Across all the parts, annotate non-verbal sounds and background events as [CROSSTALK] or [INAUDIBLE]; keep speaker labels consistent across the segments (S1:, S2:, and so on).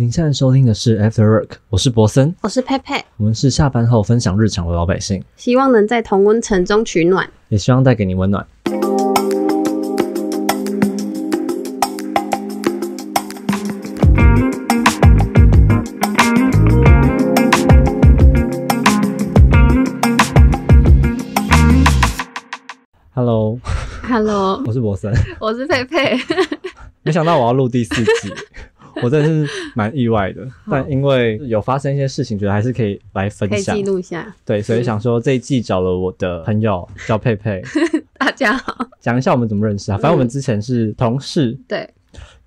S1: 您现在收听的是 After Work，我是博森，
S2: 我是佩佩，
S1: 我们是下班后分享日常的老百姓，
S2: 希望能在同温层中取暖，
S1: 也希望带给你温暖。
S2: Hello，Hello，[LAUGHS] 我是博森，我是佩佩，
S1: [LAUGHS] 没想到我要录第四季。[LAUGHS] 我真的是蛮意外的，但因为有发生一些事情，觉得还是可以来分享，记录
S2: 一下。对，所以想
S1: 说这一季找了我的朋友 [LAUGHS] 叫佩佩，大家好，讲一下我们怎么认识啊？反正我们之前是同事。对。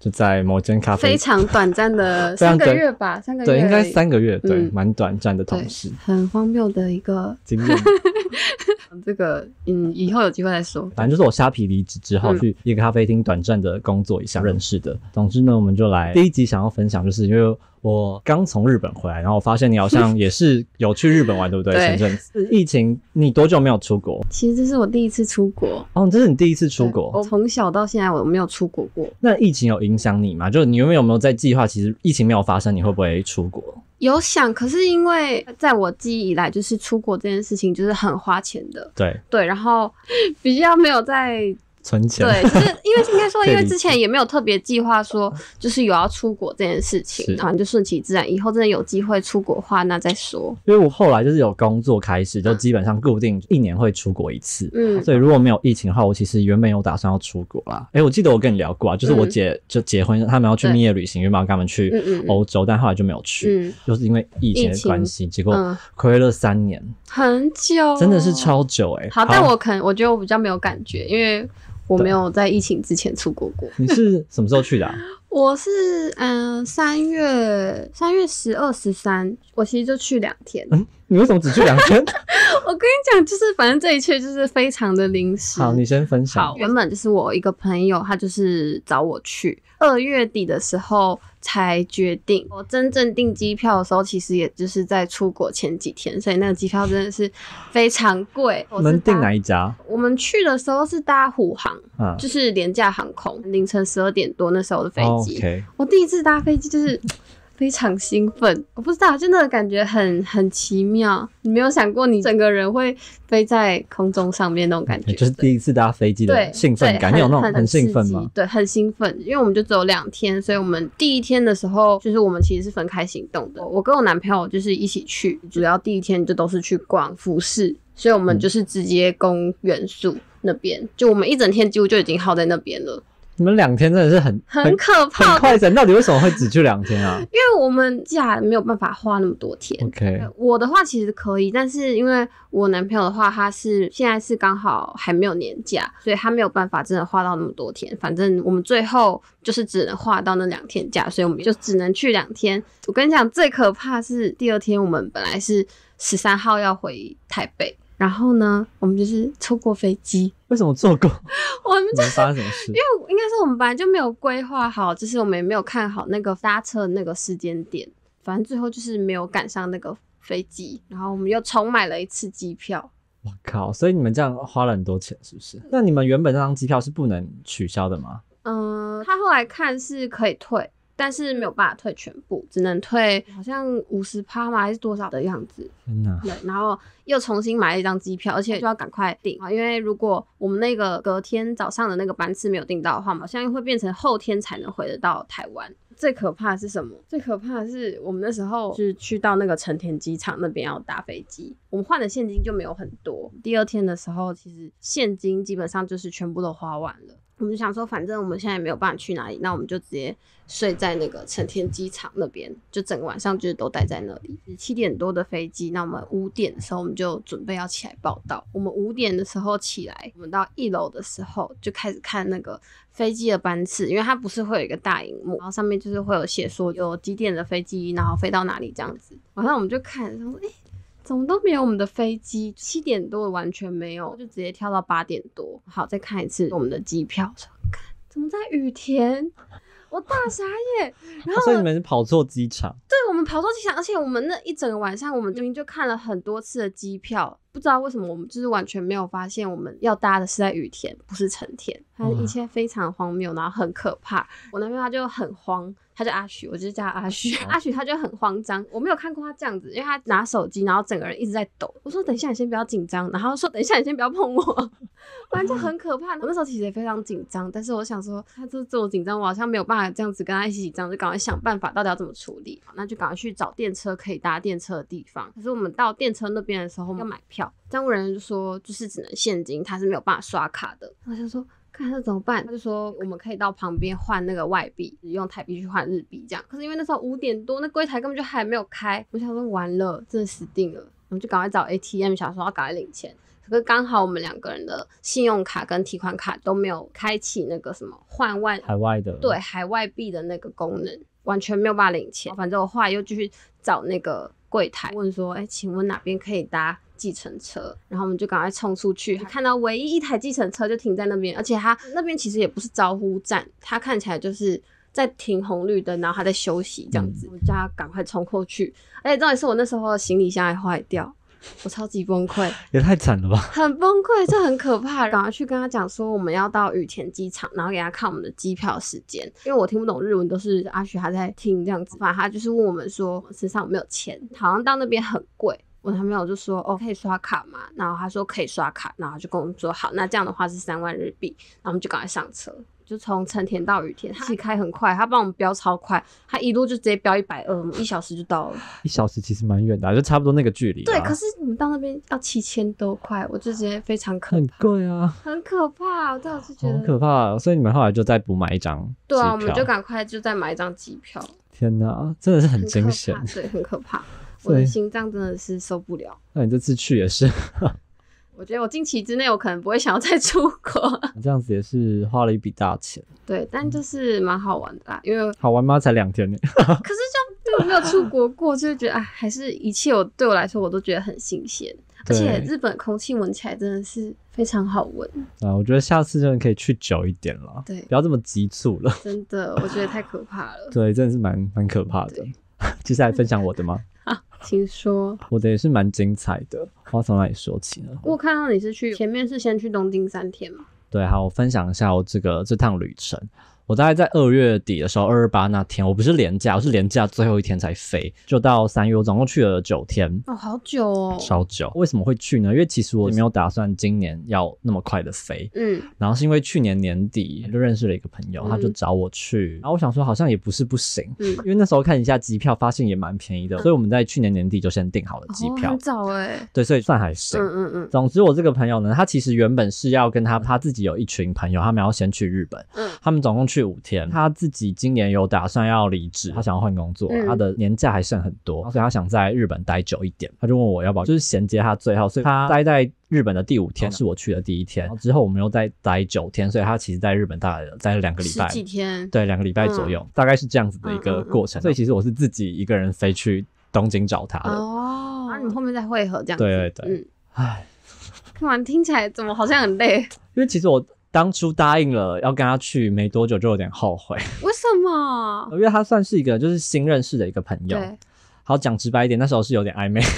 S1: 就在某间咖啡，非
S2: 常短暂的 [LAUGHS] 三个月吧，三个月对，应该三个
S1: 月，对，蛮短暂的同事，
S2: 很荒谬的一个
S1: 经历。[LAUGHS]
S2: 这个，嗯，以后有机会再说。
S1: 反正就是我虾皮离职之后去一个咖啡厅短暂的工作一下认识的。总之呢，我们就来第一集想要分享，就是因为。我刚从日本回来，然后我发现你好像也是有去日本玩，对不对？前阵子疫情，你多久没有出国？
S2: 其实这是我第一次出国。
S1: 哦，这是你第一次出国。我
S2: 从小到现在我没有出国过。
S1: 那疫情有影响你吗？就是你有没有没有在计划？其实疫情没有发生，你会不会出国？
S2: 有想，可是因为在我记忆以来，就是出国这件事情就是很花钱的。对对，然后比较没有在。
S1: 存钱
S3: 对，
S2: 就是 [LAUGHS] 因为应该说，因为之前也没有特别计划说，就是有要出国这件事情，然后就顺其自然。以后真的有机会出国话，那再说。
S1: 因为我后来就是有工作开始，就基本上固定一年会出国一次。嗯，所以如果没有疫情的话，我其实原本有打算要出国啦。哎，我记得我跟你聊过啊，就是我姐就结婚，他们要去蜜月旅行，因为嘛，他们去欧洲，但后来就没有去，就是因为疫情的关系，结果亏了三年，
S2: 很久，真的是超
S1: 久哎。好，但我可
S2: 能我觉得我比较没有感觉，因为。我没有在疫情之前出国过。
S1: 你是什么时候去的？[LAUGHS]
S2: 我是嗯，三月三月十二十三，我其实就去两天。
S1: 嗯，你为什么只去两天？[LAUGHS]
S2: 我跟你讲，就是反正这一切就是非常的临时。好，
S1: 你先分享。好，
S2: 原本就是我一个朋友，他就是找我去。二月底的时候才决定，我真正订机票的时候，其实也就是在出国前几天，所以那个机票真的是非常贵。我们订哪一家？我们去的时候是搭虎航，就是廉价航空，凌晨十二点多那时候的飞机。我第一次搭飞机就是。非常兴奋，我不知道，真的感觉很很奇妙。你没有想过你整个人会飞在空中上面那种感
S1: 觉，就是第一次搭飞机的兴奋感，有那种很兴奋吗？对，
S2: 很兴奋。因为我们就只有两天，所以我们第一天的时候，就是我们其实是分开行动的。我跟我男朋友就是一起去，主要第一天就都是去逛服饰，所以我们就是直接攻元素那边，就我们一整天几乎就已经耗在那边了。
S1: 你们两天真的是很很可怕，很快的。那你为什么会只去两天啊？
S2: [LAUGHS] 因为我们假没有办法花那么多天。OK，我的话其实可以，但是因为我男朋友的话，他是现在是刚好还没有年假，所以他没有办法真的花到那么多天。反正我们最后就是只能花到那两天假，所以我们就只能去两天。我跟你讲，最可怕是第二天，我们本来是十三号要回台北。然后呢，我们就是错过飞机。为什么错过？[LAUGHS] 我
S1: 们发生什么事？因
S2: 为应该是我们本来就没有规划好，就是我们也没有看好那个搭车那个时间点。反正最后就是没有赶上那个飞机，然后我们又重买了一次机票。
S1: 我靠！所以你们这样花了很多钱，是不是？那你们原本那张机票是不能取消的吗？
S2: 嗯，他后来看是可以退。但是没有办法退全部，只能退好像五十趴嘛，还是多少的样子？真对，然后又重新买了一张机票，而且就要赶快订啊，因为如果我们那个隔天早上的那个班次没有订到的话，好像又会变成后天才能回得到台湾。最可怕是什么？最可怕的是，我们那时候是去到那个成田机场那边要搭飞机，我们换的现金就没有很多。第二天的时候，其实现金基本上就是全部都花完了。我们就想说，反正我们现在也没有办法去哪里，那我们就直接睡在那个成田机场那边，就整个晚上就是都待在那里。七点多的飞机，那我们五点的时候我们就准备要起来报到。我们五点的时候起来，我们到一楼的时候就开始看那个。飞机的班次，因为它不是会有一个大荧幕，然后上面就是会有写说有几点的飞机，然后飞到哪里这样子。晚上我们就看，后说：“哎，怎么都没有我们的飞机？七点多完全没有，就直接跳到八点多。好，再看一次我们的机票，说看怎么在雨天，我大傻眼。
S1: 然后所以你们是跑错机场？
S2: 对，我们跑错机场，而且我们那一整个晚上，我们明明就看了很多次的机票。”不知道为什么，我们就是完全没有发现我们要搭的是在雨天，不是成天，一切非常荒谬，然后很可怕。我男朋友他就很慌，他叫阿许，我就叫阿许。阿许他就很慌张，我没有看过他这样子，因为他拿手机，然后整个人一直在抖。我说等一下你先不要紧张，然后说等一下你先不要碰我，[LAUGHS] 反正很可怕。我那时候其实也非常紧张，但是我想说，他这这种紧张我好像没有办法这样子跟他一起紧张，就赶快想办法到底要怎么处理。那就赶快去找电车可以搭电车的地方。可是我们到电车那边的时候要买票。财务人员就说，就是只能现金，他是没有办法刷卡的。我想说，看他怎么办？他就说，我们可以到旁边换那个外币，用台币去换日币这样。可是因为那时候五点多，那柜台根本就还没有开。我想说，完了，真的死定了。我们就赶快找 ATM，想说要赶快领钱。可是刚好我们两个人的信用卡跟提款卡都没有开启那个什么换外海外的对海外币的那个功能，完全没有办法领钱。反正我又又继续找那个柜台问说，哎，请问哪边可以搭？计程车，然后我们就赶快冲出去，看到唯一一台计程车就停在那边，而且他那边其实也不是招呼站，他看起来就是在停红绿灯，然后他在休息这样子。我叫他赶快冲过去，而且重点是我那时候行李箱还坏掉，我超级崩
S1: 溃，[LAUGHS] 也太惨了吧！
S2: 很崩溃，这很可怕。赶快去跟他讲说我们要到羽田机场，然后给他看我们的机票时间，因为我听不懂日文，都是阿雪他在听这样子。反正他就是问我们说身上没有钱，好像到那边很贵。我男朋友就说哦，可以刷卡吗？然后他说可以刷卡，然后就跟我们说好，那这样的话是三万日币，然后我们就赶快上车，就从成田到羽田，他开很快，他帮我们飙超快，他一路就直接飙一百二，一小时就到了。
S1: 一小时其实蛮远的，就差不多那个距离。对，可是
S2: 你们到那边要七千多块，我就觉得非常可。很贵啊。很可怕，我当是觉得。很
S1: 可怕，所以你们后来就再补买一张对啊，我们就
S2: 赶快就再买一张机票。
S1: 天哪，真的是很惊险，
S2: 对，很可怕。[LAUGHS] 我的心脏真的是受不了。
S1: 那你这次去也是？
S2: [LAUGHS] 我觉得我近期之内我可能不会想要再出国。[LAUGHS]
S1: 你这样子也是花了一笔大钱。
S2: 对，但就是蛮好玩的啦，因为
S1: 好玩吗？才两天呢。[LAUGHS] 可
S2: 是就没有出国过，就觉得哎，还是一切我对我来说我都觉得很新鲜。而且日本空气闻起来真的是非常好闻。
S1: 啊，我觉得下次真的可以去久一点了。对，不要这么急促了。真
S2: 的，我觉得太可怕
S1: 了。对，真的是蛮蛮可怕的。接下来分享我的吗？
S2: 请说，
S1: 我的也是蛮精彩的，话从哪里说起呢？
S2: 我看到你是去，前面是先去东京三天嘛？
S1: 对，好，我分享一下我这个这趟旅程。我大概在二月底的时候，二二八那天，我不是廉价，我是廉价最后一天才飞，就到三月，我总共去了九天，
S2: 哦，好久哦，
S1: 好久。为什么会去呢？因为其实我没有打算今年要那么快的飞，嗯，然后是因为去年年底就认识了一个朋友，他就找我去，然后我想说好像也不是不行，嗯，因为那时候看一下机票，发现也蛮便宜的，所以我们在去年年底就先订好了机票，
S2: 很早哎，
S1: 对，所以算还行。嗯嗯嗯。总之我这个朋友呢，他其实原本是要跟他他自己有一群朋友，他们要先去日本，嗯，他们总共。去五天，他自己今年有打算要离职，他想要换工作，他的年假还剩很多，所以他想在日本待久一点。他就问我要不要，就是衔接他最后，所以他待在日本的第五天是我去的第一天，之后我们又再待九天，所以他其实在日本大概待了两个礼拜，几
S3: 天，对，
S1: 两个礼拜左右，大概是这样子的一个过程。所以其实我是自己一个人飞去东京找他的，
S2: 哦，啊，你们后面再会合这样，对对对，哎，干嘛？[LAUGHS] 听起来怎么好像很累？
S1: 因为其实我。当初答应了要跟他去，没多久就有点后悔。[LAUGHS]
S2: 为什么？
S1: 因为他算是一个就是新认识的一个朋友。好讲直白一点，那时候是有点暧昧。[LAUGHS]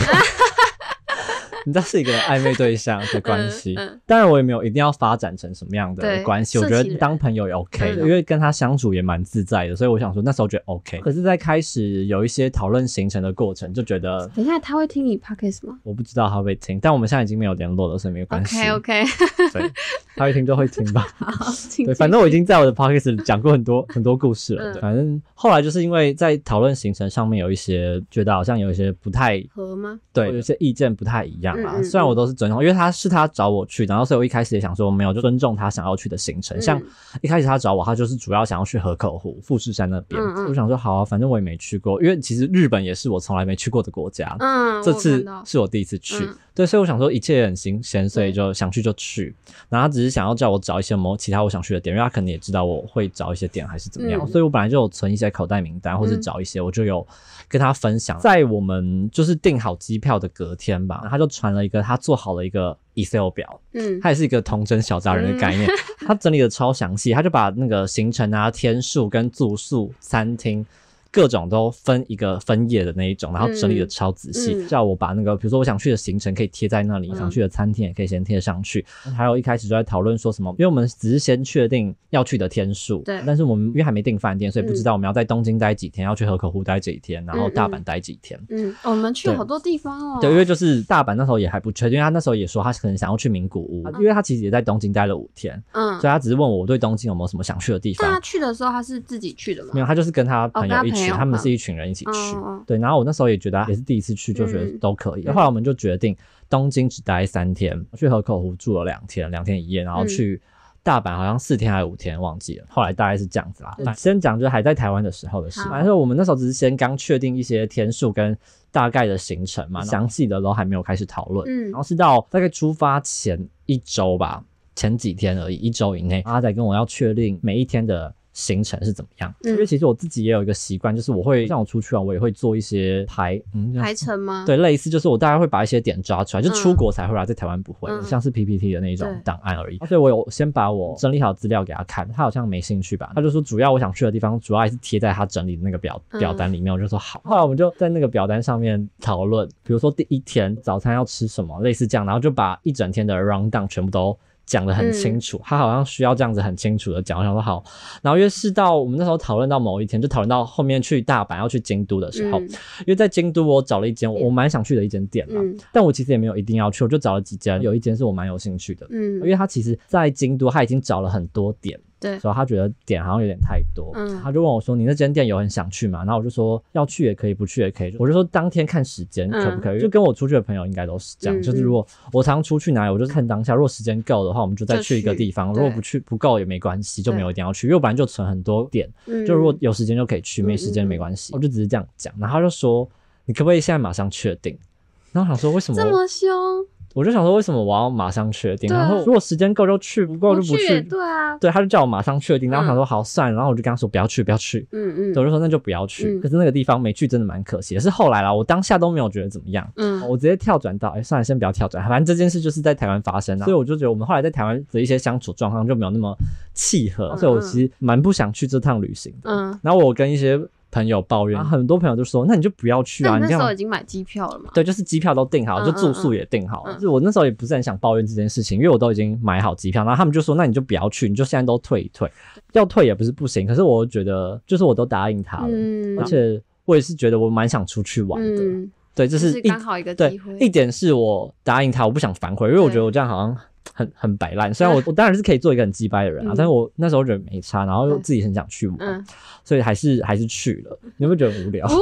S1: 你这是一个暧昧对象的关系，当然我也没有一定要发展成什么样的关系，我觉得当朋友也 OK，因为跟他相处也蛮自在的，所以我想说那时候觉得 OK。可是，在开始有一些讨论行程的过程，就觉得
S2: 等一下他会听你 podcast 吗？
S1: 我不知道他会听，但我们现在已经没有联络了，所以没关系。OK OK，他会听就会听吧。
S2: [LAUGHS] 对，反
S1: 正我已经在我的 podcast 讲过很多很多故事了。反正后来就是因为在讨论行程上面有一些觉得好像有一些不太合吗？对，有些意见不太一样。虽然我都是尊重，因为他是他找我去，然后所以我一开始也想说没有，就尊重他想要去的行程。像一开始他找我，他就是主要想要去河口湖、富士山那边。我想说好啊，反正我也没去过，因为其实日本也是我从来没去过的国家。嗯，这次是我第一次去。对，所以我想说一切很新鲜，所以就想去就去。然后他只是想要叫我找一些某其他我想去的点，因为他肯定也知道我会找一些点还是怎么样。所以我本来就有存一些口袋名单，或是找一些，我就有跟他分享。在我们就是订好机票的隔天吧，他就传。拿了一个他做好了一个 Excel 表，嗯，他也是一个童真小杂人的概念，他整理的超详细，他就把那个行程啊、天数、跟住宿、餐厅。各种都分一个分页的那一种，然后整理的超仔细，叫我把那个比如说我想去的行程可以贴在那里，想去的餐厅也可以先贴上去。还有一开始就在讨论说什么，因为我们只是先确定要去的天数，对。但是我们因为还没订饭店，所以不知道我们要在东京待几天，要去河口湖待几天，然后大阪待几天。
S2: 嗯，我们去好多地方哦。对，因
S1: 为就是大阪那时候也还不确定，他那时候也说他可能想要去名古屋，因为他其实也在东京待了五天，嗯，所以他只是问我对东京有没有什么想去的地方。那他
S2: 去的时候他是自己去的
S1: 吗？没有，他就是跟他朋友一起。他们是一群人一起去，对。然后我那时候也觉得也是第一次去，就觉得都可以。后来我们就决定东京只待三天，去河口湖住了两天，两天一夜，然后去大阪好像四天还是五天忘记了。后来大概是这样子啦。先讲就还在台湾的时候的事，反正我们那时候只是先刚确定一些天数跟大概的行程嘛，详细的都还没有开始讨论。然后是到大概出发前一周吧，前几天而已，一周以内，他在跟我要确定每一天的。行程是怎么样？因为其实我自己也有一个习惯，就是我会像我出去玩，我也会做一些排排
S2: 程吗？对，
S1: 类似就是我大概会把一些点抓出来，就出国才会啦，在台湾不会，像是 PPT 的那种档案而已。所以我有先把我整理好资料给他看，他好像没兴趣吧？他就说主要我想去的地方，主要还是贴在他整理的那个表表单里面。我就说好，后来我们就在那个表单上面讨论，比如说第一天早餐要吃什么，类似这样，然后就把一整天的 round down 全部都。讲的很清楚，他好像需要这样子很清楚的讲，我想说好。然后越是到我们那时候讨论到某一天，就讨论到后面去大阪要去京都的时候，因为在京都我找了一间我蛮想去的一间店嘛，但我其实也没有一定要去，我就找了几间，有一间是我蛮有兴趣的，嗯，因为他其实在京都他已经找了很多点。所以他觉得点好像有点太多，他就问我说：“你那间店有很想去吗？”然后我就说：“要去也可以，不去也可以。”我就说：“当天看时间可不可以？”就跟我出去的朋友应该都是这样，就是如果我常出去哪里，我就是看当下，如果时间够的话，我们就再去一个地方；如果不去不够也没关系，就没有一定要去，因为我本来就存很多点，就如果有时间就可以去，没时间没关系，我就只是这样讲。然后他就说：“你可不可以现在马上确定？”然后想说：“为什么这么
S2: 凶？”
S1: 我就想说，为什么我要马上确定？然后如果时间够就去，不够就不去。对啊，对，他就叫我马上确定。然后想说，好，算。然后我就跟他说，不要去，不要去。嗯嗯，我就说那就不要去。可是那个地方没去，真的蛮可惜。是后来啦，我当下都没有觉得怎么样。嗯，我直接跳转到，哎，算了，先不要跳转。反正这件事就是在台湾发生啊。所以我就觉得，我们后来在台湾的一些相处状况就没有那么契合。所以，我其实蛮不想去这趟旅行。嗯，然后我跟一些。朋友抱怨，很多朋友就说：“那你就不要去啊！”你那时候已
S2: 经买机票了嘛？
S1: 对，就是机票都订好，就住宿也订好了。就我那时候也不是很想抱怨这件事情，因为我都已经买好机票。然后他们就说：“那你就不要去，你就现在都退一退，要退也不是不行。”可是我觉得，就是我都答应他
S3: 了，而且
S1: 我也是觉得我蛮想出去玩的。对，这是一刚
S3: 好一个机会。一
S1: 点是我答应他，我不想反悔，因为我觉得我这样好像。很很摆烂，虽然我我当然是可以做一个很鸡掰的人啊，但是我那时候人没差，然后又自己很想去，玩，所以还是还是去了。你会觉得无聊？哇，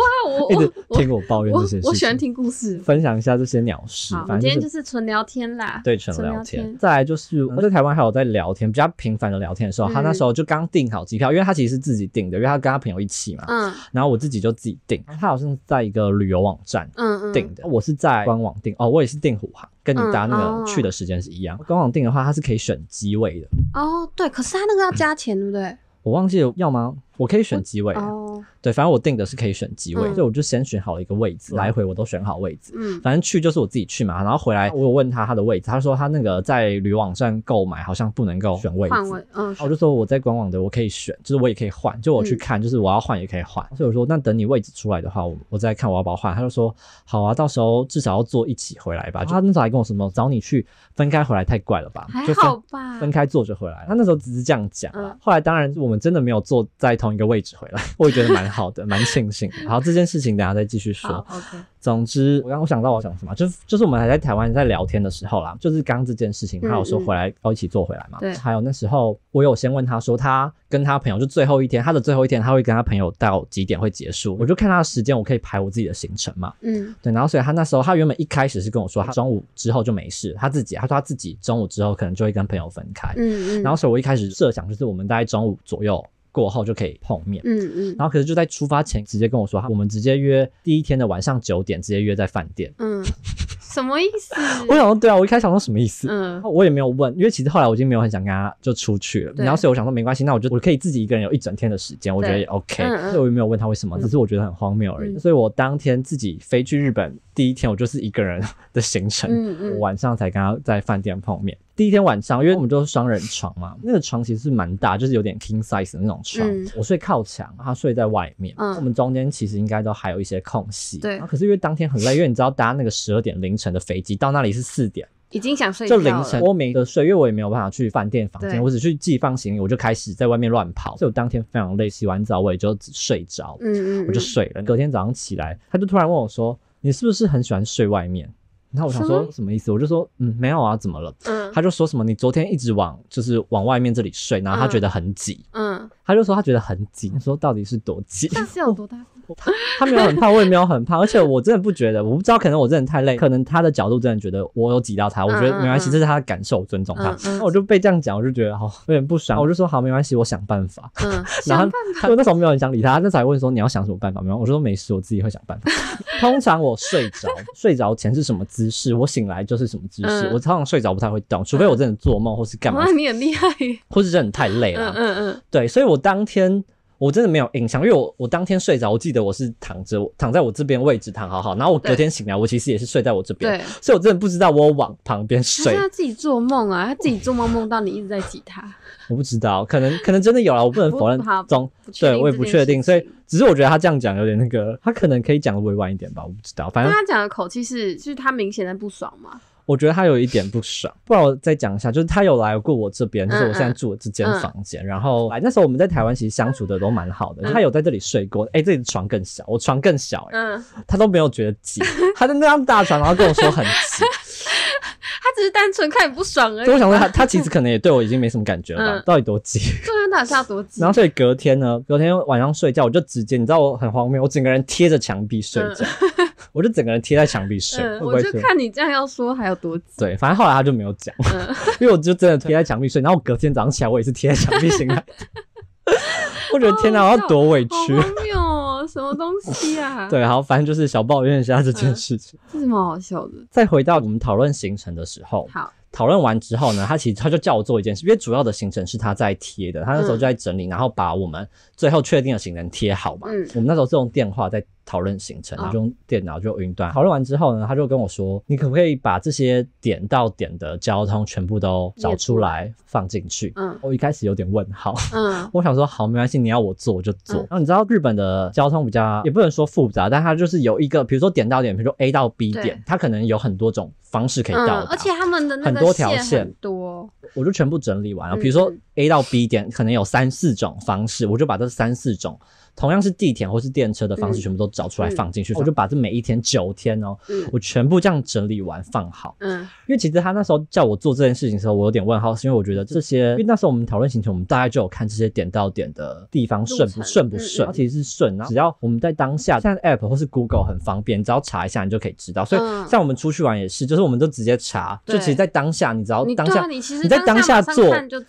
S1: 我 [LAUGHS] 直听我抱怨这些，我喜欢
S2: 听故事，分
S1: 享一下这些鸟事。反正今天就是
S2: 纯聊天啦，对，纯聊天。再
S1: 来就是我在台湾还有在聊天，比较频繁的聊天的时候，他那时候就刚订好机票，因为他其实是自己订的，因为他跟他朋友一起嘛。嗯。然后我自己就自己订，他好像在一个旅游网站嗯订的，我是在官网订哦，我也是订虎航。跟你搭那个去的时间是一样。官网订的话，它是可以选机位的。
S2: 哦，对，可是它那个要加钱，对不对？
S1: 我忘记要吗？我可以选机位，对，反正我定的是可以选机位，所以我就先选好一个位置，来回我都选好位置。嗯，反正去就是我自己去嘛，然后回来我有问他他的位置，他说他那个在旅网站购买好像不能够选位置，嗯，我就说我在官网的我可以选，就是我也可以换，就我去看，就是我要换也可以换。所以我说那等你位置出来的话，我我再看我要不要换。他就说好啊，到时候至少要坐一起回来吧。就他那时候还跟我什么找你去分开回来太怪了吧？还好吧，分开坐就回来了。他那时候只是这样讲，后来当然我们真的没有坐在。同一个位置回来，[LAUGHS] 我也觉得蛮好的，蛮庆幸。好，这件事情等下再继续说。O K。总之，我刚我想到我想什么，就是就是我们还在台湾在聊天的时候啦，就是刚这件事情，他有说回来要一起做回来嘛？对。还有那时候我有先问他说，他跟他朋友就最后一天，他的最后一天他会跟他朋友到几点会结束？我就看他的时间，我可以排我自己的行程嘛？嗯。对。然后，所以他那时候他原本一开始是跟我说，他中午之后就没事，他自己他说他自己中午之后可能就会跟朋友分开。嗯嗯。然后，所以我一开始设想就是我们大概中午左右。过后就可以碰面，
S3: 嗯嗯，然
S1: 后可是就在出发前直接跟我说，我们直接约第一天的晚上九点直接约在饭店，
S2: 嗯，什么意思？[LAUGHS] 我想说，
S1: 对啊，我一开始想说什么意思，嗯，我也没有问，因为其实后来我已经没有很想跟他就出去了，然后所以我想说没关系，那我就我可以自己一个人有一整天的时间，我觉得也 OK，所以我也没有问他为什么，只是我觉得很荒谬而已，所以我当天自己飞去日本第一天，我就是一个人的行程，嗯嗯，晚上才跟他在饭店碰面。第一天晚上，因为我们都是双人床嘛，那个床其实是蛮大，就是有点 king size 的那种床。我睡靠墙，他睡在外面。嗯，我们中间其实应该都还有一些空隙。对。可是因为当天很累，因为你知道搭那个十二点凌晨的飞机到那里是四点，已经想睡就凌晨我没得睡，因为我也没有办法去饭店房间，我只去寄放行李，我就开始在外面乱跑。所以我当天非常累，洗完澡我也就睡着，嗯嗯，我就睡了。隔天早上起来，他就突然问我说：“你是不是很喜欢睡外面？”那我想说什么意思？我就说嗯没有啊，怎么了？嗯，他就说什么你昨天一直往就是往外面这里睡，然后他觉得很挤，嗯，他就说他觉得很挤，说到底是多挤？
S3: 有多大？[LAUGHS] 他没有很怕，我
S1: 也没有很怕，而且我真的不觉得，我不知道，可能我真的太累，可能他的角度真的觉得我有挤到他，我觉得没关系，这是他的感受，尊重他。那我就被这样讲，我就觉得好有点不爽，我就说好没关系，我想办法。[LAUGHS] 然后他 [LAUGHS] 那时候没有很想理他，他候才问说你要想什么办法？没有，我说没事，我自己会想办法。通常我睡着，睡着前是什么姿势，我醒来就是什么姿势。我通常睡着不太会动，除非我真的做梦或是干嘛，你很厉害，或是真的太累了。
S2: 嗯
S3: 嗯，
S1: 对，所以我当天。我真的没有印象，因为我我当天睡着，我记得我是躺着，躺在我这边位置躺好好，然后我隔天醒来，我其实也是睡在我这边，所以我真的不知道我往旁边睡。他
S2: 自己做梦啊，他自己做梦梦到你一直在挤他，
S1: 我不知道，可能可能真的有了，我不能否认。中，对我也不确定，所以只是我觉得他这样讲有点那个，他可能可以讲委婉一点吧，我不知道。反正他
S2: 讲的口气是，就是他明显的不爽嘛。
S1: 我觉得他有一点不爽，不然我再讲一下，就是他有来过我这边，就是我现在住的这间房间。然后，哎，那时候我们在台湾其实相处的都蛮好的，他有在这里睡过。哎，这里的床更小，我床更小，嗯，他都没有觉得挤，他的那张大床，然后跟我说很挤。[LAUGHS]
S2: 他只是单纯看不爽而已。我想说，他他
S1: 其实可能也对我已经没什么感觉了，到底多挤？到
S2: 底他是要多挤？然后
S1: 所以隔天呢，隔天晚上睡觉，我就直接，你知道我很荒谬，我整个人贴着墙壁睡觉。我就整个人贴在墙壁睡，我就看
S2: 你这样要说还有多久？
S1: 对，反正后来他就没有讲，[LAUGHS] 因为我就真的贴在墙壁睡，然后我隔天早上起来我也是贴在墙壁醒来。[LAUGHS] 我觉得天哪，我要多委屈！
S2: 什么东西啊？[LAUGHS] 对，
S1: 好，反正就是小抱怨一下这件事情，
S2: 是蛮好笑的。
S1: 再回到我们讨论行程的时候，好，讨论完之后呢，他其实他就叫我做一件事，因为主要的行程是他在贴的，他那时候就在整理，然后把我们最后确定的行程贴好嘛。嗯，我们那时候是用电话在。讨论行程，用电脑就云端讨论完之后呢，他就跟我说：“你可不可以把这些点到点的交通全部都找出来放进去？”嗯，我一开始有点问号，嗯，[LAUGHS] 我想说好，没关系，你要我做我就做。然后你知道日本的交通比较也不能说复杂，但它就是有一个，比如说点到点，比如说 A 到 B 点，它可能有很多种方式可以到，而
S3: 且他
S2: 们的很多条线多，
S1: 我就全部整理完了。比如说 A 到 B 点可能有三四种方式，我就把这三四种。同样是地铁或是电车的方式，全部都找出来放进去，我就把这每一天九天哦，我全部这样整理完放好。嗯，因为其实他那时候叫我做这件事情的时候，我有点问号，是因为我觉得这些，因为那时候我们讨论行程，我们大概就有看这些点到点的地方顺不顺不顺，其实是顺，只要我们在当下，现在 app 或是 google 很方便，只要查一下你就可以知道。所以像我们出去玩也是，就是我们都直接查，就其实，在当下你只要当下你其实你在当下做，你
S3: 就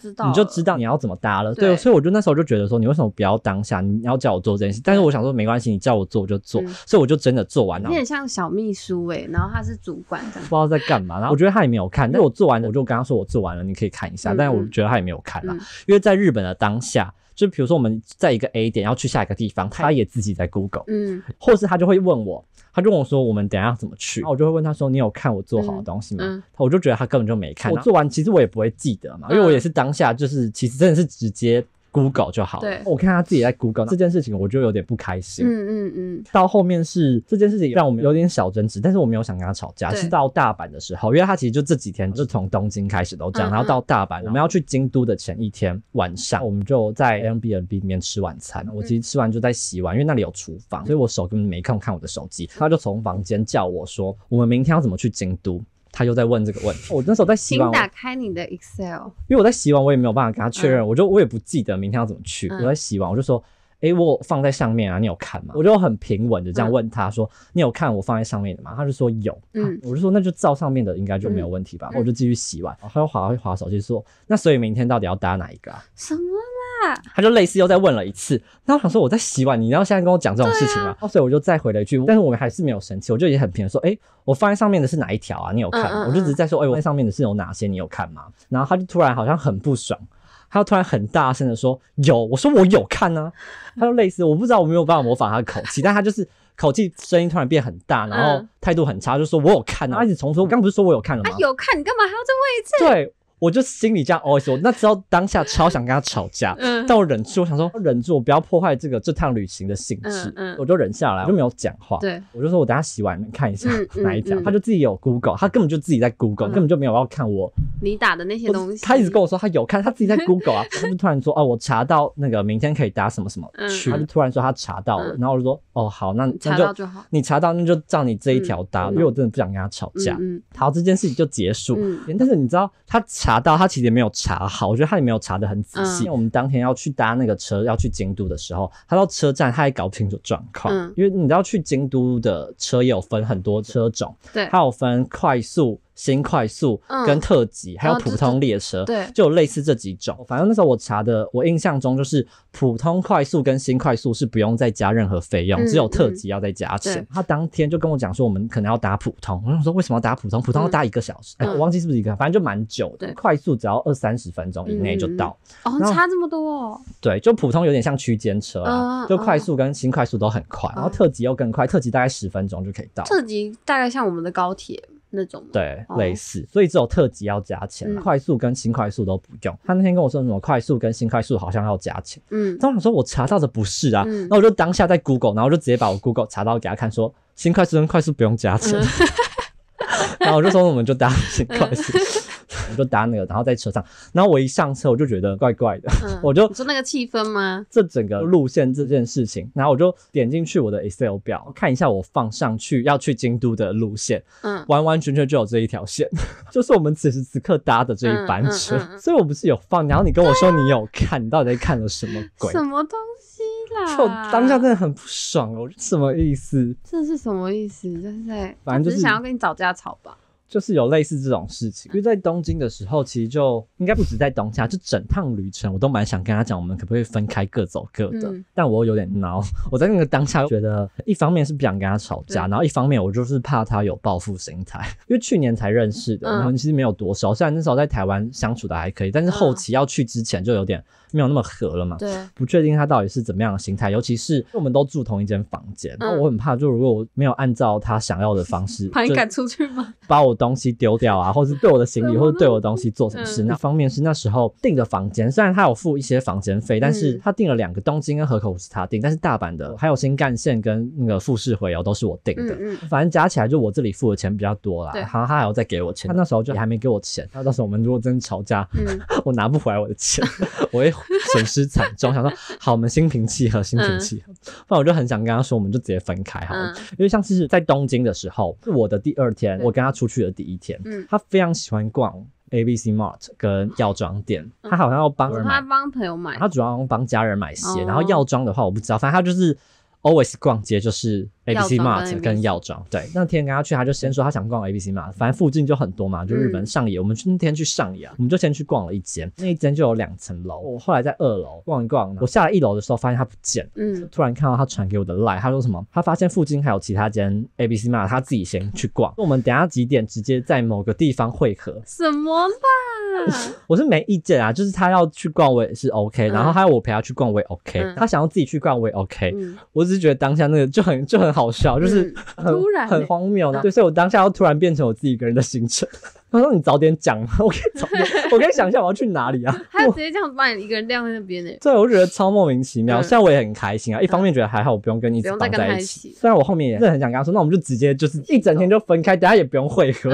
S3: 知
S1: 道你要怎么搭了。对，所以我就那时候就觉得说，你为什么不要当下？你要叫我做这件事，但是我想说没关系，你叫我做我就做，所以我就真的做完了。有点
S2: 像小秘书哎，然后他是主管的，不知道
S1: 在干嘛。然后我觉得他也没有看，但我做完我就跟他说我做完了，你可以看一下。但是我觉得他也没有看嘛，因为在日本的当下，就比如说我们在一个 A 点要去下一个地方，他也自己在 Google，嗯，或是他就会问我，他就问我说我们等下怎么去，我就会问他说你有看我做好的东西吗？我就觉得他根本就没看。我做完其实我也不会记得嘛，因为我也是当下就是其实真的是直接。Google 就好，我看他自己在 Google 这件事情，我就有点不开心。嗯嗯嗯。到后面是这件事情让我们有点小争执，但是我没有想跟他吵架。是到大阪的时候，因为他其实就这几天就从东京开始都这样，然后到大阪，我们要去京都的前一天晚上，我们就在 a b n b 里面吃晚餐。我其实吃完就在洗碗，因为那里有厨房，所以我手根本没空看我的手机。他就从房间叫我说，我们明天要怎么去京都？他又在问这个问题，我那时候在洗碗。请打
S2: 开你的 Excel，
S1: 因为我在洗碗，我也没有办法跟他确认，我就我也不记得明天要怎么去。我在洗碗，我就说，哎，我放在上面啊，你有看吗？我就很平稳的这样问他说，你有看我放在上面的吗？他就说有，嗯，我就说那就照上面的应该就没有问题吧，我就继续洗碗。他又划会划手机说，那所以明天到底要搭哪一个？啊？什么？他就类似又再问了一次，那我想说我在洗碗，你要现在跟我讲这种事情吗？所以我就再回了一句，但是我们还是没有生气，我就也很平说，哎，我放在上面的是哪一条啊？你有看？我就一直在说，哎，我那上面的是有哪些？你有看吗？然后他就突然好像很不爽，他就突然很大声的说有，我说我有看啊。他就类似，我不知道我没有办法模仿他的口气，但他就是口气声音突然变很大，然后态度很差，就说我有看啊，一直重说，刚不是说我有看了吗？
S2: 有看，你干嘛还要再问一次？
S1: 对。我就心里这样，我那时候当下超想跟他吵架，但我忍住，我想说忍住，我不要破坏这个这趟旅行的性质，我就忍下来，我就没有讲话。对，我就说我等下洗完看一下哪一条。他就自己有 Google，他根本就自己在 Google，根本就没有要看我
S2: 你打的那些东西。他一
S1: 直跟我说他有看，他自己在 Google 啊，[LAUGHS] 他就突然说哦，我查到那个明天可以搭什么什么去，他就突然说他查到了，然后我就说哦好，那查就好，你查到那就照你这一条搭，因为我真的不想跟他吵架，好，这件事情就结束。但是你知道他查。查到他其实也没有查好，我觉得他也没有查的很仔细。我们当天要去搭那个车要去京都的时候，他到车站他也搞不清楚状况，因为你知道去京都的车有分很多车种，对，他有分快速。新快速跟特急，还有普通列车，对，就有类似这几种。反正那时候我查的，我印象中就是普通快速跟新快速是不用再加任何费用，只有特急要再加钱。他当天就跟我讲说，我们可能要打普通。我想说，为什么要打普通？普通要打一个小时，哎，我忘记是不是一个，反正就蛮久的。快速只要二三十分钟以内就到。哦，差
S2: 这么多。
S1: 对，就普通有点像区间车啊，就快速跟新快速都很快，然后特急又更快，特急大概十分钟就可以到。特
S2: 急大概像我们的高铁。那种对类
S1: 似，所以只有特急要加钱，快速跟新快速都不用。他那天跟我说什么快速跟新快速好像要加钱，嗯，当时我说我查到的不是啊，那我就当下在 Google，然后就直接把我 Google 查到给他看，说新快速跟快速不用加钱，[LAUGHS] 然后我就说我们就搭新快速。就搭那个，然后在车上，然后我一上车我就觉得怪怪的，我就就说
S2: 那个气氛吗？
S1: 这整个路线这件事情，然后我就点进去我的 Excel 表看一下我放上去要去京都的路线，嗯，完完全全就有这一条线，[LAUGHS] 就是我们此时此刻搭的这一班车，所以我不是有放，然后你跟我说你有看，你到底看了什么 [LAUGHS] 鬼？什
S2: 么东西
S1: 啦？就当下真的很不爽哦，什么意思？
S2: 这是什么意思？就是在反正就是想要跟你找架吵吧。
S1: 就是有类似这种事情，因为在东京的时候，其实就应该不止在当下，就整趟旅程，我都蛮想跟他讲，我们可不可以分开各走各的。但我有点挠，我在那个当下觉得，一方面是不想跟他吵架，然后一方面我就是怕他有报复心态，[LAUGHS] 因为去年才认识的，我们其实没有多熟。虽然那时候在台湾相处的还可以，但是后期要去之前就有点。没有那么和了嘛？对，不确定他到底是怎么样的心态，尤其是我们都住同一间房间，那、我很怕，就如果我没有按照他想要的方式，[LAUGHS] 怕你赶
S3: 出去吗？[LAUGHS]
S1: 把我东西丢掉啊，或是对我的行李，或者对我的东西做什么事？那方面是那时候订的房间，虽然他有付一些房间费，但是他订了两个东京跟河口是他订，但是大阪的还有新干线跟那个富士回游都是我订的，嗯嗯，反正加起来就我这里付的钱比较多啦，对，好像他还要再给我钱，他那时候就还没给我钱，那到时候我们如果真的吵架，[LAUGHS] 我拿不回来我的钱，我一。[LAUGHS] 损失惨重，我想说，好，我们心平气和，心平气和。不然我就很想跟他说，我们就直接分开，好。因为像是在东京的时候，我的第二天，我跟他出去的第一天，他非常喜欢逛 ABC Mart 跟药妆店。他好像要帮他
S2: 帮朋友买，他
S1: 主要帮家人买鞋，然后药妆的话我不知道。反正他就是 always 逛街，就是。A B C Mart 跟药妆，对那天跟他去，他就先说他想逛 A B C Mart，反正附近就很多嘛，就日本上野。我们那天去上野，我们就先去逛了一间，那一间就有两层楼。我后来在二楼逛一逛，我下来一楼的时候发现他不见，嗯，突然看到他传给我的 line，他说什么？他发现附近还有其他间 A B C Mart，他自己先去逛。我们等下几点直接在某个地方汇合？怎
S3: 么办？[LAUGHS]
S1: 我是没意见啊，就是他要去逛我也，是 O K，然后他要我陪他去逛我也 O K，他想要自己去逛我也 O K。我只是觉得当下那个就很就很。好笑，就是很突然、很荒谬的。对，所以我当下又突然变成我自己一个人的行程。[LAUGHS] 他说：“你早点讲嘛，我可以早，[LAUGHS] 我可以想一下我要去哪里啊。”
S2: 他直接这样把你一个人晾在那边呢。
S1: 对，我觉得超莫名其妙。虽然我也很开心啊，一方面觉得还好，我不用跟一直绑在一起。虽然我后面也是很想跟他说：“那我们就直接就是一整天就分开，大家也不用会合，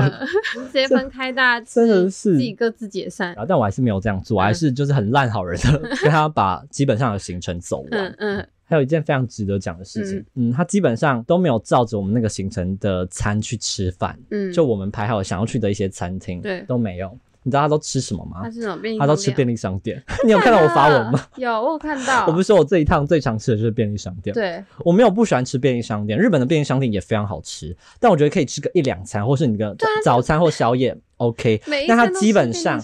S2: 直接分开，大家 [LAUGHS] 真
S1: 的是自己
S2: 各自解散。”然后，
S1: 但我还是没有这样做，我还是就是很烂好人，的跟他把基本上的行程走完。嗯。还有一件非常值得讲的事情，嗯，他基本上都没有照着我们那个行程的餐去吃饭，嗯，就我们排好想要去的一些餐厅，对，都没有。你知道他都吃什么吗？他他都吃便利商店。[LAUGHS] 你有看到我发文吗？
S2: 有，我有
S3: 看到。[LAUGHS] 我不
S1: 是说我这一趟最常吃的就是便利商店，对，我没有不喜欢吃便利商店，日本的便利商店也非常好吃，但我觉得可以吃个一两餐，或是你的早餐或宵夜 OK。[LAUGHS] 那他基本上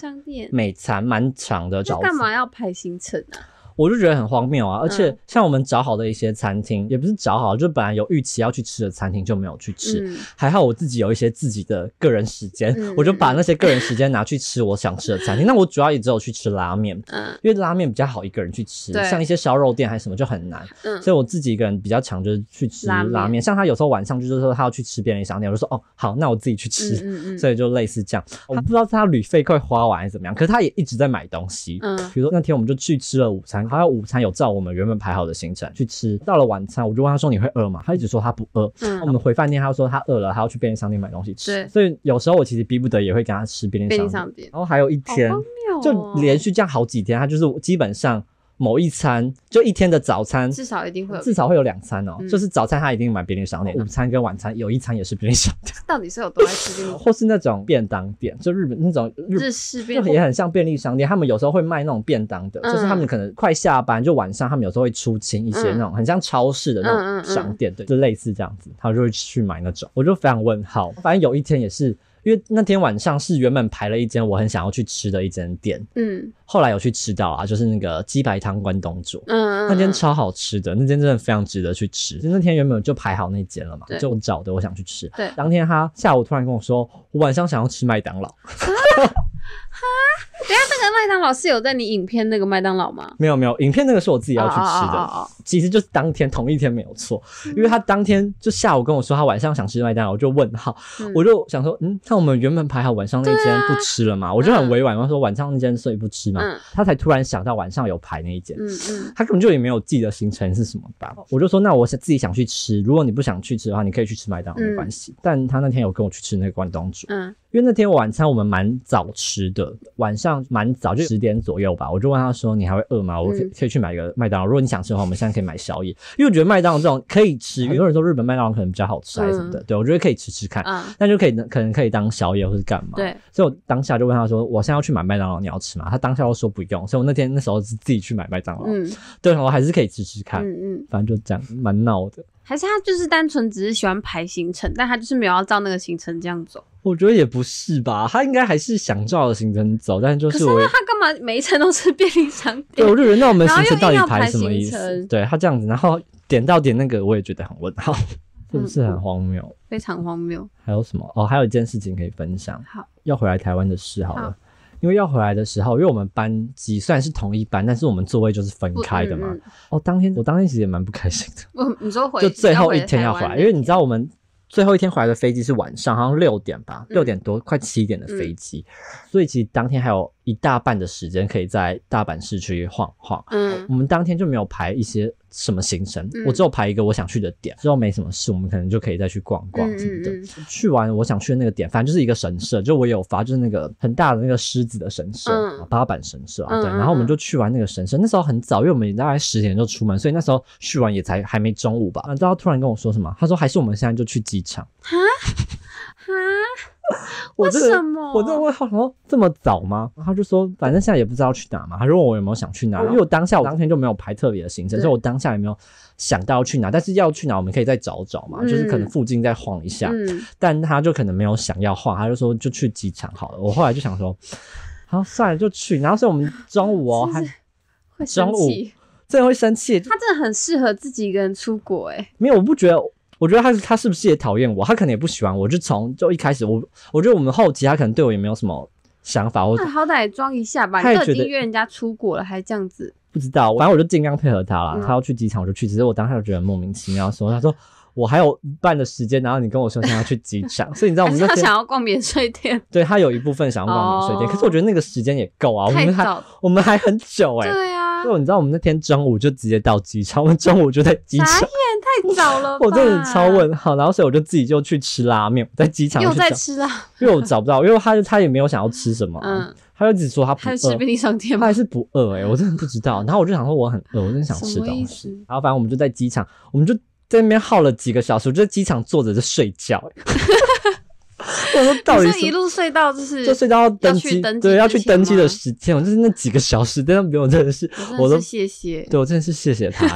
S1: 每餐蛮长的。餐。干
S2: 嘛要排行程啊？
S1: 我就觉得很荒谬啊！而且像我们找好的一些餐厅，也不是找好，就本来有预期要去吃的餐厅就没有去吃。还好我自己有一些自己的个人时间，我就把那些个人时间拿去吃我想吃的餐厅。[LAUGHS] 那我主要也只有去吃拉面，因为拉面比较好一个人去吃，像一些烧肉店还是什么就很难。所以我自己一个人比较强，就是去吃拉面。像他有时候晚上就是说他要去吃便利商店，我就说哦好，那我自己去吃。所以就类似这样，我不知道是他旅费快花完还是怎么样，可是他也一直在买东西。比如说那天我们就去吃了午餐。他要午餐有照我们原本排好的行程去吃，到了晚餐我就问他说你会饿吗？他一直说他不饿。嗯，我们回饭店他又说他饿了，他要去便利商店买东西吃。所以有时候我其实逼不得也会跟他吃便利店。店。然后还有一天就连续这样好几天，他就是基本上。某一餐就一天的早餐，至
S2: 少一定会有，至少
S1: 会有两餐哦，就是早餐他一定买便利商店，午餐跟晚餐有一餐也是便利商店。
S2: 到底是有多？爱吃
S1: 或是那种便当店，就日本那种日
S3: 式便，也
S1: 很像便利商店。他们有时候会卖那种便当的，就是他们可能快下班就晚上，他们有时候会出清一些那种很像超市的那种商店，对，就类似这样子，他就会去买那种，我就非常问号。反正有一天也是。因为那天晚上是原本排了一间我很想要去吃的一间店，嗯，后来有去吃到啊，就是那个鸡白汤关东煮，
S3: 嗯，那间
S1: 超好吃的，那间真的非常值得去吃。那天原本就排好那间了嘛，就找的我想去吃。对，当天他下午突然跟我说，我晚上想要吃麦当劳。
S2: 哈，等下那个麦当劳是有在你影片那个麦当劳吗？
S1: 没有没有，影片那个是我自己要去吃的，其实就是当天同一天没有错，因为他当天就下午跟我说他晚上想吃麦当劳，我就问号，我就想说嗯，那我们原本排好晚上那间不吃了嘛，我就很委婉，我说晚上那间所以不吃嘛，他才突然想到晚上有排那一间，嗯嗯，他根本就也没有记得行程是什么吧，我就说那我想自己想去吃，如果你不想去吃的话，你可以去吃麦当劳没关系，但他那天有跟我去吃那个关东煮，嗯，因为那天晚餐我们蛮早吃的。晚上蛮早，就十点左右吧，我就问他说：“你还会饿吗？”我可可以去买个麦当劳。如果你想吃的话，我们现在可以买宵夜，因为我觉得麦当劳这种可以吃。有人说日本麦当劳可能比较好吃，还是什么的，对我觉得可以吃吃看。那就可以可能可以当宵夜或者干嘛。对，所以我当下就问他说：“我现在要去买麦当劳，你要吃吗？”他当下又说不用。所以我那天那时候是自己去买麦当劳。嗯，对，我还是可以吃吃看。嗯嗯，反正就这样，蛮闹的。
S2: 还是他就是单纯只是喜欢排行程，但他就是没有要照那个行程这样走。
S1: 我觉得也不是吧，他应该还是想照行程走，但就是我他
S2: 干嘛每一层都是便利商店？对我就得那我们行程到底排什么思？对
S1: 他这样子，然后点到点那个我也觉得很问号，是不是很荒谬？
S2: 非常荒谬。
S1: 还有什么？哦，还有一件事情可以分享，好要回来台湾的事好了，因为要回来的时候，因为我们班级虽然是同一班，但是我们座位就是分开的嘛。哦，当天我当天其实也蛮不开心的。
S2: 我你说回 [LAUGHS] 就最后一天要回来，因为你
S1: 知道我们。最后一天回来的飞机是晚上，好像六点吧，六点多快七点的飞机，所以其实当天还有。一大半的时间可以在大阪市区晃晃。嗯，我们当天就没有排一些什么行程，我只有排一个我想去的点。之后没什么事，我们可能就可以再去逛逛什么的。去完我想去的那个点，反正就是一个神社，就我有发就是那个很大的那个狮子的神社，八坂神社。啊。对，然后我们就去完那个神社，那时候很早，因为我们大概十点就出门，所以那时候去完也才还没中午吧。然后突然跟我说什么，他说还是我们现在就去机场。
S3: 啊哈。[LAUGHS] 我这个，我
S1: 这个会好么？这么早吗？然后就说，反正现在也不知道去哪嘛。他问我有没有想去哪，因为我当下我当天就没有排特别的行程，所以我当下也没有想到要去哪。但是要去哪，我们可以再找找嘛，就是可能附近再晃一下。但他就可能没有想要晃，他就说就去机场好了。我后来就想说，好算了就去。然后所以我们中午哦
S3: 还，中午
S2: 真的会生气。他真的很适合自己一个人出国哎。
S1: 没有，我不觉得。我觉得他他是不是也讨厌我？他可能也不喜欢我。就从就一开始，我我觉得我们后期他可能对我也没有什么想法。我
S2: 好歹装一下吧。他已经约人家出国了，还这样子。
S1: 不知道，反正我就尽量配合他了。他要去机场，我就去。只是我当下就觉得莫名其妙，说他说我还有一半的时间，然后你跟我说想要去机场，[LAUGHS] 所以你知道我们就他想要
S2: 逛免税店，[LAUGHS]
S1: 对他有一部分想要逛免税店。可是我觉得那个时间也够啊，我们还我们还很久哎。对啊，所以你知道我们那天中午就直接到机场，我们中午就在机场。
S2: 太早了，[LAUGHS] 我真的超
S1: 问号，然后所以我就自己就去吃拉面，在机场又在吃
S2: 啊，[LAUGHS] 因为我
S1: 找不到，因为他就他也没有想要吃什么，嗯，他就只说他不饿，他是不是他还是不饿哎，我真的不知道。然后我就想说我很饿，我真的想吃东西。然后反正我们就在机场，我们就在那边耗了几个小时，就在机场坐着就睡觉。[LAUGHS] 我说到底是一路
S2: 睡到就是就睡到登机，对，要去登
S1: 机的时间，我就是那几个小时，真的不用真的是我都谢谢，对我真的是谢谢他。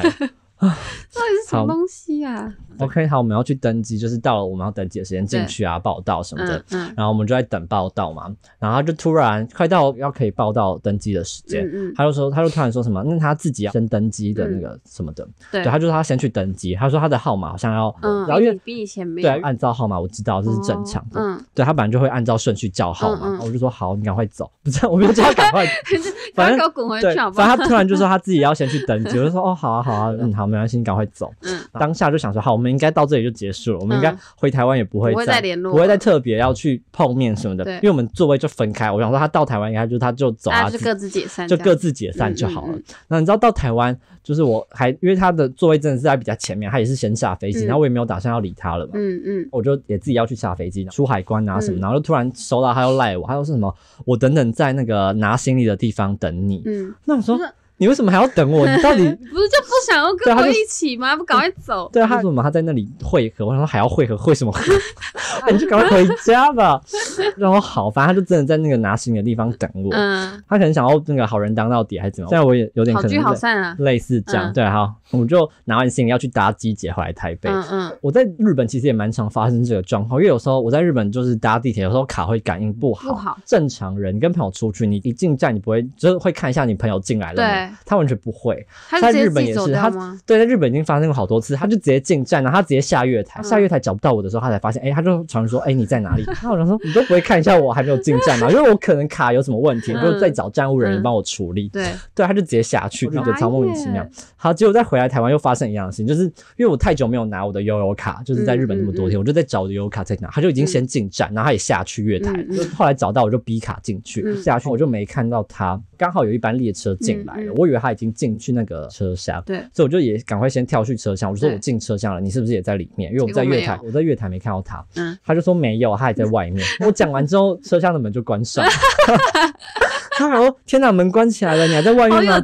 S1: [LAUGHS] 到
S2: 底是什么东西呀？
S1: OK，好，我们要去登机，就是到了我们要登机的时间进去啊，报到什么的，然后我们就在等报到嘛，然后他就突然快到要可以报到登机的时间，他就说，他就突然说什么，那他自己要先登机的那个什么的，对，他就说他先去登机，他说他的号码好像要，然后因为
S2: 比以前
S3: 没有对，按
S1: 照号码我知道这是正常的，对他本来就会按照顺序叫号嘛，我就说好，你赶快走，[LAUGHS] 不是，我们就叫要赶快，
S3: [LAUGHS] 赶快滚回去好反正他突然就说他
S1: 自己要先去登机，[LAUGHS] 我就说哦，好啊，好啊，嗯，好，没关系，你赶快走，当下就想说好，我们。应该到这里就结束了，我们应该回台湾也不会再不会再特别要去碰面什么的，因为我们座位就分开。我想说他到台湾应该就他就走啊，就各自解散，就各自解散就好了。那你知道到台湾就是我还因为他的座位真的是在比较前面，他也是先下飞机，然后我也没有打算要理他了嘛。嗯嗯，我就也自己要去下飞机，出海关啊什么，然后就突然收到他要赖我，他说是什么，我等等在那个拿行李的地方等你。嗯，那我说。你为什么还要等我？你到底 [LAUGHS] 不
S2: 是就不想要跟我一起吗？不赶快走？对啊，他
S1: 为什么他在那里会合？我说还要会合会什么？[LAUGHS] 你就赶快回家吧，[LAUGHS] 然后好。反正他就真的在那个拿行李的地方等我。嗯，他可能想要那个好人当到底还是怎么？现在我也有点好聚好散啊，类似这样。对啊，我们就拿完行李要去搭机，接回来台北。嗯嗯，我在日本其实也蛮常发生这个状况，因为有时候我在日本就是搭地铁，有时候卡会感应不好。正常人跟朋友出去，你一进站你不会就是会看一下你朋友进来了。对。他完全不会，他在日本也是，他对，在日本已经发生过好多次，他就直接进站，然后他直接下月台，下月台找不到我的时候，他才发现，哎，他就常常说，哎，你在哪里？他好像说，你都不会看一下我还没有进站吗？[LAUGHS] 因为我可能卡有什么问题，我就再找站务人员帮我处理。对，对，他就直接下去，就超莫名其妙。好，结果在回来台湾又发生一样的事情，就是因为我太久没有拿我的悠游卡，就是在日本那么多天，我就在找悠游卡在哪，他就已经先进站，然后他也下去月台，就后来找到我就 B 卡进去下去，我就没看到他，刚好有一班列车进来了。我以为他已经进去那个车厢，对，所以我就也赶快先跳去车厢。我说我进车厢了，你是不是也在里面？因为我们在月台，我在月台没看到他。嗯，他就说没有，他还在外面。[LAUGHS] 我讲完之后，车厢的门就关上了。[LAUGHS] [LAUGHS] 他说：“天哪，门关起来了，你还在外面吗？”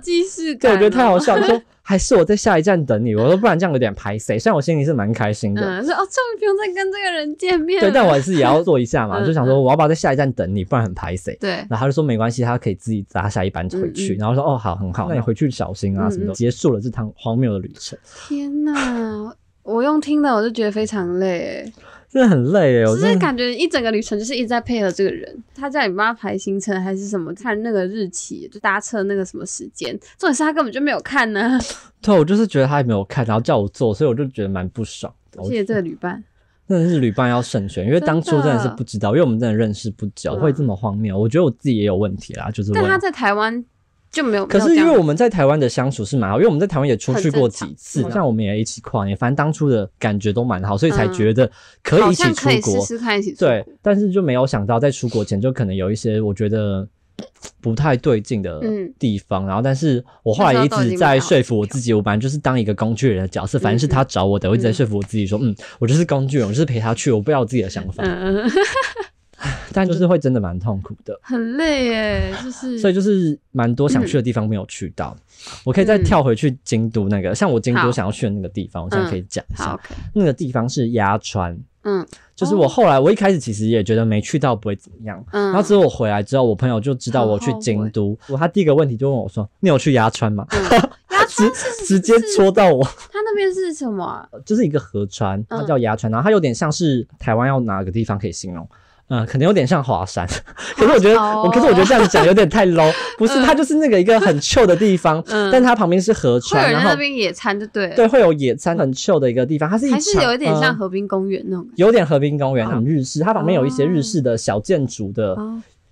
S1: 对，我觉得太好笑了。说：“还是我在下一站等你。”我说：“不然这样有点排谁？虽然我心里是蛮开心的。我
S2: 说：“哦，终于不用再跟这个人见面了。”对，但我还是也要
S1: 做一下嘛，[LAUGHS] 就想说我要不要在下一站等你？不然很排谁？对。然后他就说：“没关系，他可以自己搭下一班回去。”然后说：“哦，好，很好，那你回去小心啊。”什么结束了这趟荒谬的旅程。
S2: 天哪，我用听的，我就觉得非常累。
S1: 真的很累哎，我是感
S2: 觉一整个旅程就是一直在配合这个人，他在你帮他排行程还是什么，看那个日期就搭车那个什么时间，重点是他根本就没有看呢。
S1: [LAUGHS] 对，我就是觉得他也没有看，然后叫我做，所以我就觉得蛮不爽。谢谢这个旅伴，真的是旅伴要慎选，因为当初真的是不知道，因为我们真的认识不久，会这么荒谬。我觉得我自己也有问题啦，就是但他
S2: 在台湾。就没有。可是因为我
S1: 们在台湾的相处是蛮好，因为我们在台湾也出去过几次，像我们也一起跨年，反正当初的感觉都蛮好，所以才觉得可以一起出国。试试
S2: 看一起。对，
S1: 但是就没有想到在出国前就可能有一些我觉得不太对劲的地方。然后，但是我后来一直在说服我自己，我本来就是当一个工具人的角色，反正是他找我的，我一直在说服我自己说，嗯，我就是工具，我就是陪他去，我不知道自己的想法。[LAUGHS] 但就是会真的蛮痛苦的，很
S2: 累耶，就是 [LAUGHS] 所以
S1: 就是蛮多想去的地方没有去到。我可以再跳回去京都那个，像我京都想要去的那个地方，我现在可以讲一下。那个地方是鸭川，嗯，就是我后来我一开始其实也觉得没去到不会怎么样，然后之后我回来之后，我朋友就知道我去京都，我他第一个问题就问我说：“你有去鸭川吗？” [LAUGHS] 直直接戳到我，他
S2: 那边是什么？
S1: 就是一个河川，它叫鸭川，然后它有点像是台湾要哪个地方可以形容？嗯，可能有点像华山，[LAUGHS] 可是我觉得，我可是我觉得这样讲有点太 low，[LAUGHS] 不是，它就是那个一个很臭的地方，嗯，但它旁边是河川，然后那边
S2: 野餐就对，对，
S1: 会有野餐很臭的一个地方，它是一，还是有一点像
S2: 河滨公园那
S1: 种，有点河滨公园，很日式，它旁边有一些日式的小建筑的，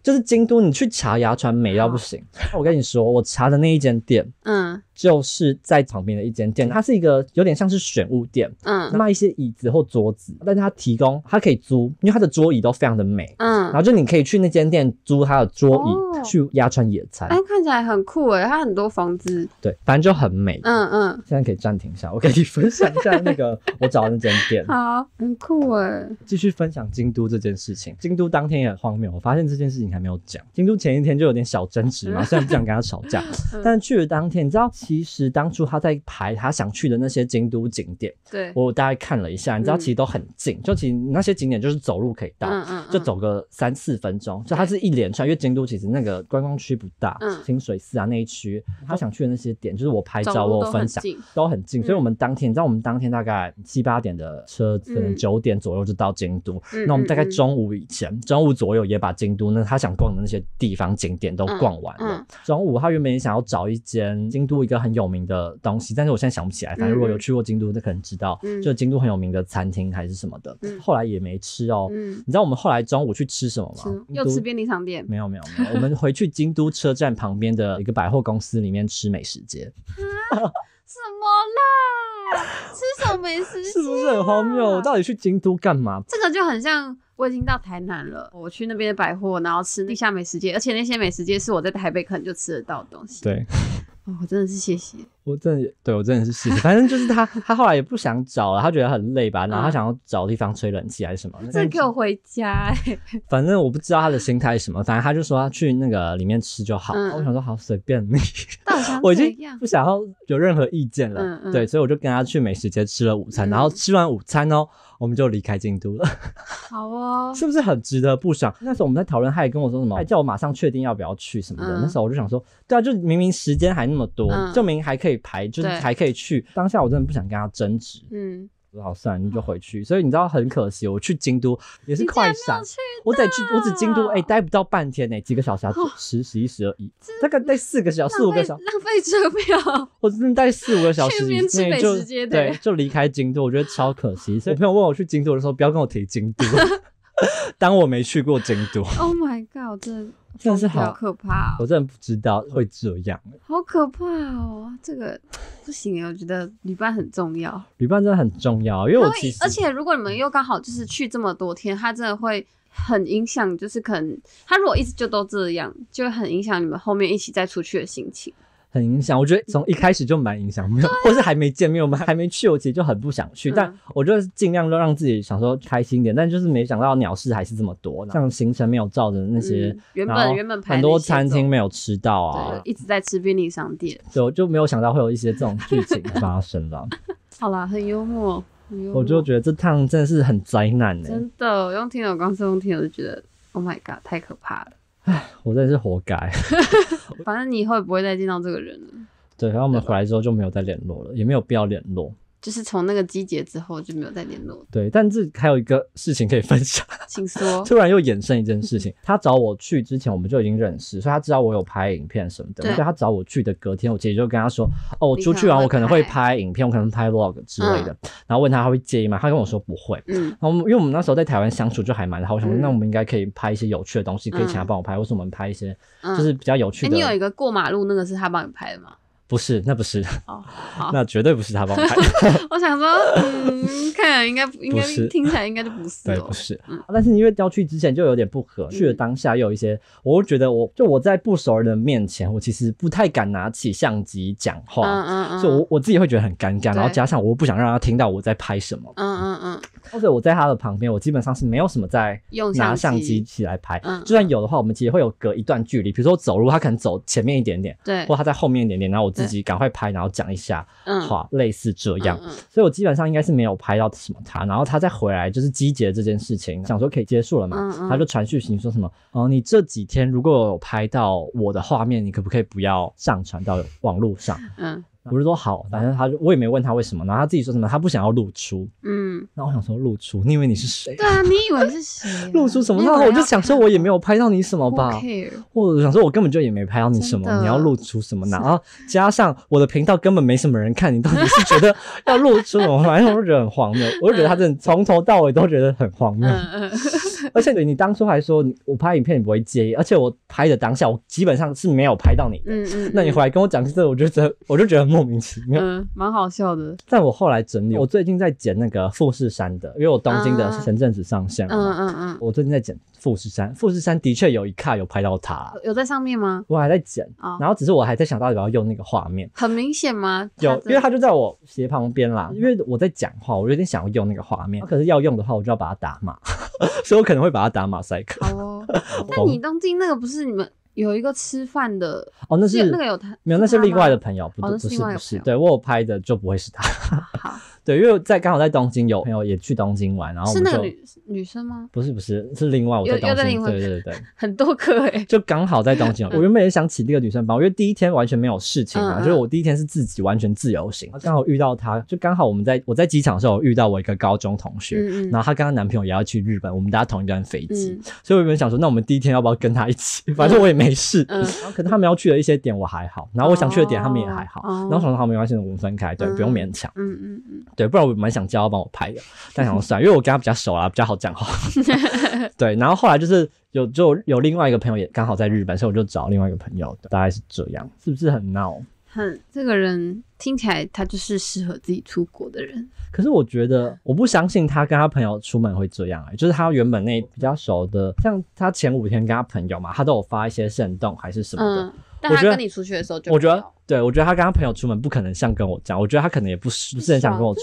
S1: 就是京都，你去查牙川美到不行，[LAUGHS] 我跟你说，我查的那一间店，嗯。就是在旁边的一间店，它是一个有点像是选物店，嗯，卖一些椅子或桌子，但它提供，它可以租，因为它的桌椅都非常的美，嗯，然后就你可以去那间店租它的桌椅去压川野餐，哎，
S2: 看起来很酷哎，它很多房子，
S1: 对，反正就很美，嗯嗯，现在可以暂停一下，我给你分享一下那个我找的那间店，
S2: 好，很酷
S1: 哎，继续分享京都这件事情，京都当天也很荒谬，我发现这件事情还没有讲，京都前一天就有点小争执嘛，虽然不想跟他吵架，[LAUGHS] 但是去了当天你知道。其实当初他在排他想去的那些京都景点，对我大概看了一下，你知道其实都很近，就其实那些景点就是走路可以到，就走个三四分钟，就它是一连串，因为京都其实那个观光区不大，清水寺啊那一区，他想去的那些点就是我拍照我分享都很近，所以我们当天你知道我们当天大概七八点的车，可能九点左右就到京都，那我们大概中午以前中午左右也把京都那他想逛的那些地方景点都逛完了，中午他原本也想要找一间京都一个。很有名的东西，但是我现在想不起来。反正如果有去过京都，那可能知道，就是京都很有名的餐厅还是什么的。后来也没吃哦。嗯，你知道我们后来中午去吃什么吗？又吃便
S2: 利商店？没
S1: 有没有没有，我们回去京都车站旁边的一个百货公司里面吃美食街。
S2: 什么啦？吃什么美食？[LAUGHS] 是不是很
S1: 荒谬？我到底去京都干嘛？这
S2: 个就很像我已经到台南了，我去那边的百货，然后吃地下美食街，而且那些美食街是我在台北可能就吃得到的东西。对。哦，我真的是谢谢，
S1: 我真对我真的是谢谢。反正就是他，[LAUGHS] 他后来也不想找了，他觉得很累吧，然后他想要找地方吹冷气还是什么。真给
S2: 我回家哎！
S1: 反正我不知道他的心态是什么，反正他就说去那个里面吃就好。我想说好随便你，我已经不想要有任何意见了。对，所以我就跟他去美食街吃了午餐。然后吃完午餐哦。我们就离开京都了。[LAUGHS]
S3: 好哦，是
S1: 不是很值得不想？那时候我们在讨论，他也跟我说什么，还叫我马上确定要不要去什么的。那时候我就想说，对啊，就明明时间还那么多，证明还可以排，就是还可以去。当下我真的不想跟他争执。嗯。好了，你就回去。所以你知道很可惜，我去京都也是快闪，我得去，我只京都哎，待不到半天呢，几个小时，十十一十二一，大概待四个小，时、四五个小时，浪费车票。[LAUGHS] 我真的待四五个小时，以内就对，就离开京都，我觉得超可惜。所以 [LAUGHS] 朋友问我去京都的时候，不要跟我提京都，[LAUGHS] 当我没去过京都。Oh
S2: my god！真。真的是好可怕，我
S1: 真的不知道会这样，
S2: 好可怕哦，这个不行我觉得旅伴很重要，
S1: 旅伴真的很重要，因为我其实，而且
S2: 如果你们又刚好就是去这么多天，他真的会很影响，就是可能他如果一直就都这样，就很影响你们后面一起再出去的心情。
S1: 很影响，我觉得从一开始就蛮影响，没有，或是还没见面，我们还没去，我其实就很不想去，但我就尽量都让自己想说开心点，但就是没想到鸟事还是这么多，像行程没有照的那些，原本原本很多餐厅没有吃到啊，
S2: 一直在吃便利商店，
S1: 就就没有想到会有一些这种剧情发生了。
S2: [LAUGHS] 好啦，很幽默，我就
S1: 觉得这趟真的是很灾难呢。真
S2: 的，我用听友刚用听友就觉得，Oh my god，太可怕了。
S1: 唉，我真是活该。
S2: [LAUGHS] 反正你以后也不会再见到这个人了。
S1: [LAUGHS] 对，然后我们回来之后就没有再联络了，也没有必要联络。
S2: 就是从那个季节之后就没有再联络。
S1: 对，但是还有一个事情可以分享，
S2: 请说。[LAUGHS] 突
S1: 然又衍生一件事情，他找我去之前我们就已经认识，所以他知道我有拍影片什么的。对。他找我去的隔天，我姐姐就跟他说：“哦，我出去玩我可能会拍影片，我可能拍 vlog 之类的。”然后问他他会介意吗？他跟我说不会。嗯。然后因为我们那时候在台湾相处就还蛮好，我想说、那我们应该可以拍一些有趣的东西，可以请他帮我拍，或是我们拍一些就是比较有趣的。你有一
S2: 个过马路那个是他帮你拍的吗？
S1: 不是，那不是，哦、那绝对不是他帮我拍的。[LAUGHS]
S2: 我想说，嗯，看起来应该不，应该听起来应该就
S3: 不是，对，不
S1: 是。但是因为要去之前就有点不合，去了当下又有一些，我会觉得，我就我在不熟人的面前，我其实不太敢拿起相机讲话，嗯嗯嗯，所以我我自己会觉得很尴尬。然后加上我不想让他听到我在拍什么，
S3: 嗯嗯嗯，
S1: 或者我在他的旁边，我基本上是没有什么在拿相机起来拍，就算有的话，我们其实会有隔一段距离，比如说走路，他可能走前面一点点，对，或他在后面一点点，然后我。自己赶快拍，然后讲一下，好，类似这样。所以我基本上应该是没有拍到什么他，然后他再回来就是集结这件事情，想说可以结束了嘛，他就传讯息说什么：哦，你这几天如果有拍到我的画面，你可不可以不要上传到网络上？嗯。我是说好，反正他我也没问他为什么，然后他自己说什么他不想要露出，嗯，然后我想说露出，你以为你是谁？
S2: 对啊，你以为是谁？[LAUGHS] 露出什么？我就想
S1: 说，我也没有拍到你什么吧，或者想说，我根本就也没拍到你什么，你要露出什么？[LAUGHS] 然后加上我的频道根本没什么人看，你到底是觉得要露出什么？[LAUGHS] 反正我就觉得很荒谬，我就觉得他真的从头到尾都觉得很荒谬。[LAUGHS] 而且你你当初还说我拍影片你不会介意，而且我拍的当下我基本上是没有拍到你的。
S3: 嗯嗯。那你回
S1: 来跟我讲这个，我觉得我就觉得莫名其妙。嗯，
S2: 蛮好笑的。
S1: 但我后来整理，我最近在剪那个富士山的，因为我东京的前阵子上线了。嗯嗯嗯。我最近在剪富士山，富士山的确有一卡有拍到它。
S2: 有在上面吗？
S1: 我还在剪。啊。然后只是我还在想到底我要用那个画面。
S2: 很明显吗？有，
S1: 因为它就在我斜旁边啦。因为我在讲话，我有点想要用那个画面。可是要用的话，我就要把它打码，[LAUGHS] 所以我可。能会把他打马赛克。好
S2: 哦，[LAUGHS] 那你当京那个不是你们有一个吃饭的哦？那是那个有他没有？那是另外的
S1: 朋友，不是？不是？不是？对我拍的就不会是他。好。对，因为在刚好在东京有朋友也去东京玩，然后是那就
S2: 女女生吗？
S1: 不是不是，是另外我在东京，对对对，[LAUGHS] 很多个哎，就刚好在东京。[LAUGHS] 我原本也想起那个女生帮，因为第一天完全没有事情嘛，就是我第一天是自己完全自由行，刚好遇到她，就刚好我们在我在机场的时候遇到我一个高中同学，然后她跟她男朋友也要去日本，我们搭同一班飞机，所以我原本想说，那我们第一天要不要跟她一起？[LAUGHS] 反正我也没事。然后可能他们要去的一些点我还好，然后我想去的点他们也还好，然后说好没关系，我们分开，对，不用勉强。
S3: 嗯嗯嗯。
S1: 对，不然我蛮想叫他帮我拍的，但想算，因为我跟他比较熟啊，比较好讲话。[LAUGHS] 对，然后后来就是有就有另外一个朋友也刚好在日本，所以我就找另外一个朋友大概是这样，是不是很闹？
S2: 很，这个人听起来他就是适合自己出国的人。
S1: 可是我觉得我不相信他跟他朋友出门会这样啊，就是他原本那比较熟的，像他前五天跟他朋友嘛，他都有发一些震动还是什么的。我觉得跟你
S2: 出去的时候，我觉
S1: 得对，我觉得他跟他朋友出门不可能像跟我这样，我觉得他可能也不是不是很想跟我出，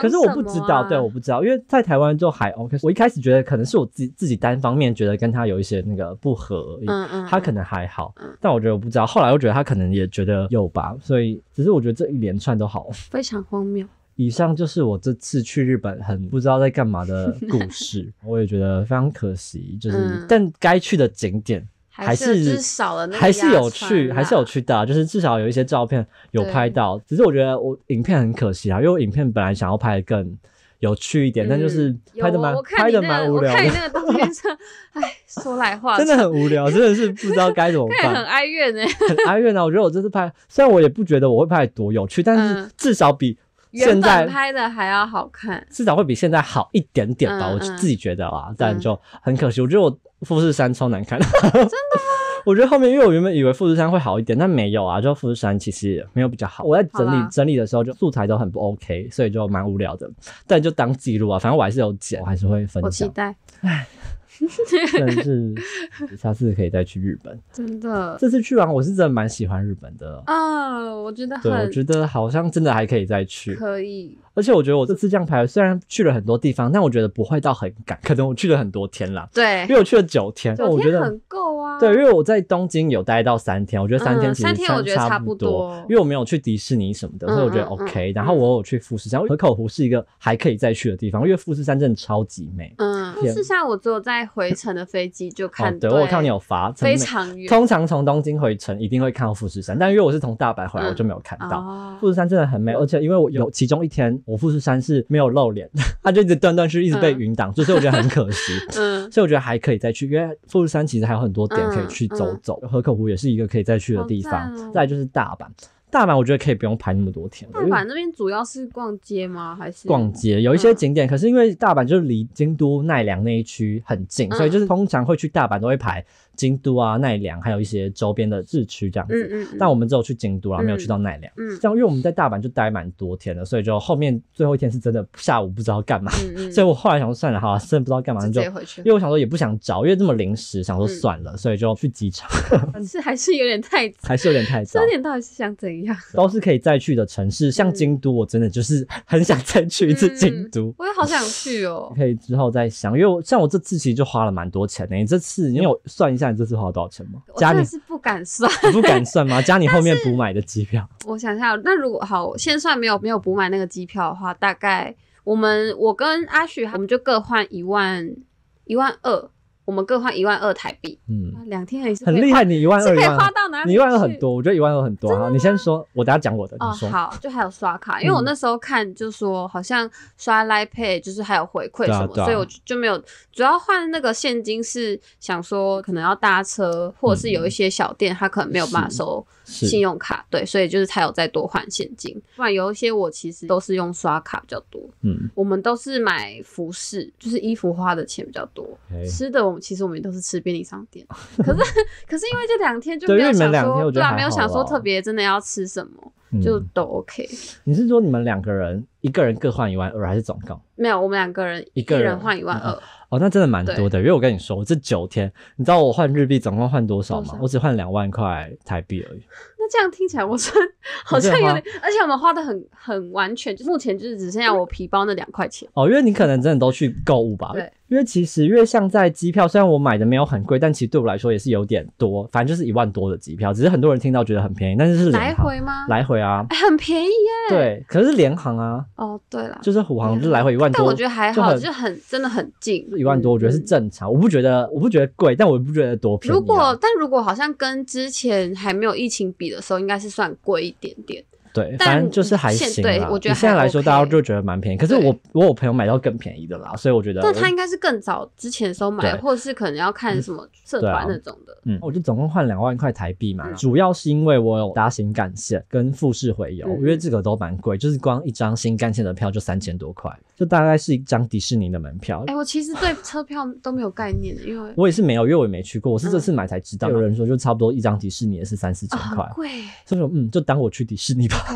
S3: 可是我不知道，对，我不
S1: 知道，因为在台湾就还 OK。我一开始觉得可能是我自己自己单方面觉得跟他有一些那个不合嗯嗯，他可能还好，但我觉得我不知道。后来我觉得他可能也觉得有吧，所以只是我觉得这一连串都好非
S2: 常荒谬。
S1: [LAUGHS] 以上就是我这次去日本很不知道在干嘛的故事，[LAUGHS] 我也觉得非常可惜，就是但该去的景点。还是少了，还是有去，还是有去的，就是至少有一些照片有拍到。只是我觉得我影片很可惜啊，因为我影片本来想要拍的更有趣一点，但就是拍的蛮，拍的蛮无聊。我看你那个
S2: 东西，[LAUGHS] 说来话。真的很
S1: 无聊，真的是不知道该怎么办。很哀怨哎，[LAUGHS] 很哀怨啊！我觉得我这次拍，虽然我也不觉得我会拍多有趣，但是至少比现在拍
S2: 的还要好看。
S1: 至少会比现在好一点点吧，我自己觉得啊，但就很可惜。我觉得我。富士山超难看，真的。[LAUGHS] 我觉得后面，因为我原本以为富士山会好一点，但没有啊，就富士山其实没有比较好。我在整理整理的时候，就素材都很不 OK，所以就蛮无聊的。但就当记录啊，反正我还是有剪，我还是会分享。我期
S2: 待。真的是，
S1: 下次可以再去日本。[LAUGHS]
S2: 真的，这次
S1: 去完，我是真的蛮喜欢日本的
S2: 啊。我觉得，我觉
S1: 得好像真的还可以再去，可以。而且我觉得我这次这样排，虽然去了很多地方，但我觉得不会到很赶。可能我去了很多天啦。对，因为我去了九天，我觉得很
S3: 够啊。对，因
S1: 为我在东京有待到三天，我觉得三天其实差不多。三天我觉得差不多，因为我没有去迪士尼什么的，所以我觉得 OK。然后我有去富士山，河口湖是一个还可以再去的地方，因为富士山真的超级美。
S2: 嗯，富士山我只有在回程的飞机就看。对，我看你有
S1: 发，非常远。通常从东京回程一定会看到富士山，但因为我是从大阪回来，我就没有看到。富士山真的很美，而且因为我有其中一天。我富士山是没有露脸，它就一直断断续，一直被云挡，住，所以我觉得很可惜。[LAUGHS] 嗯，所以我觉得还可以再去，因为富士山其实还有很多点可以去走走。河口湖也是一个可以再去的地方。再就是大阪，大阪我觉得可以不用排那么多天。大阪
S2: 那边主要是逛街吗？还是逛
S1: 街？有一些景点，可是因为大阪就是离京都奈良那一区很近，所以就是通常会去大阪都会排。京都啊，奈良，还有一些周边的日区这样子。
S3: 嗯嗯。但我们
S1: 只有去京都然后没有去到奈良。嗯。样，因为我们在大阪就待蛮多天了，所以就后面最后一天是真的下午不知道干嘛。嗯嗯。[LAUGHS] 所以我后来想说，算了哈，真的不知道干嘛就。回去。因为我想说也不想找，因为这么临时想说算了，所以就去机场。
S2: [LAUGHS] [LAUGHS] 是还是有点太。
S1: 还是有点太早。这
S2: 点到底是想怎样？
S1: 都是可以再去的城市，像京都我真的就是很想再去一次京都。
S2: 我也好想去哦。
S1: 可以之后再想，因为我像我这次其实就花了蛮多钱的、你这次因为我算一下。这次花多少钱吗？家里是
S2: 不敢算，[LAUGHS] 不敢
S1: 算吗？加 [LAUGHS] 你后面补买的机票，
S2: 我想一下，那如果好先算没有没有补买那个机票的话，大概我们我跟阿许，我们就各换一万一万二。我们各换一万二台币，嗯，两天也是很厉害。你一万二，可以花到哪里？你一万二
S1: 很多，我觉得一万二很多啊。你先说，我等下讲我的。你说好，
S2: 就还有刷卡，因为我那时候看，就说好像刷 l iPad 就是还有回馈什么，所以我就没有。主要换那个现金是想说，可能要搭车，或者是有一些小店，他可能没有办法收。信用卡对，所以就是他有再多换现金。不然有一些我其实都是用刷卡比较多。嗯，我们都是买服饰，就是衣服花的钱比较多。吃的我们其实我们都是吃便利商店。[LAUGHS] 可是可是因为这两天就没有想说，对啊，没有想说特别真的要吃什么。就都 OK。
S1: 你是说你们两个人一个人各换一万二，还是总共？
S2: 没有，我们两个人一个人换一万二。
S1: 哦，那真的蛮多的。因为我跟你说，我这九天，你知道我换日币总共换多少吗？我只换两万块台币而已。
S2: 这样听起来，我说 [LAUGHS] 好像有点，而且我们花的很很完全，目前就是只剩下我皮包那两块钱
S1: 哦。因为你可能真的都去购物吧？对。因为其实，因为像在机票，虽然我买的没有很贵，但其实对我来说也是有点多。反正就是一万多的机票，只是很多人听到觉得很便宜，但是是来回吗？来回啊，
S2: 很便宜耶。对，
S1: 可是联航啊。
S2: 哦，对了，
S1: 就是虎航，就是来回一万多。但我觉得还好，就
S2: 很真的很近，一万多，我觉得
S1: 是正常，我不觉得，我不觉得贵，但我不觉得多便宜。如果，
S2: 但如果好像跟之前还没有疫情比的。时候应该是算贵一点点。
S1: 对，但就是还行。对，我觉得现在来说，大家就觉得蛮便宜。可是我，我有朋友买到更便宜的啦，所以我觉得。那他应
S2: 该是更早之前时候买的，或者是可能要看什么社团那种
S1: 的。嗯，我就总共换两万块台币嘛，主要是因为我有搭新干线跟富士回游，因为这个都蛮贵，就是光一张新干线的票就三千多块，就大概是一张迪士尼的门票。哎，
S2: 我其实对车票都没有概念，因为
S1: 我也是没有，因为我也没去过，我是这次买才知道。有人说就差不多一张迪士尼也是三四千块，贵。所以说，嗯，就当我去迪士尼吧。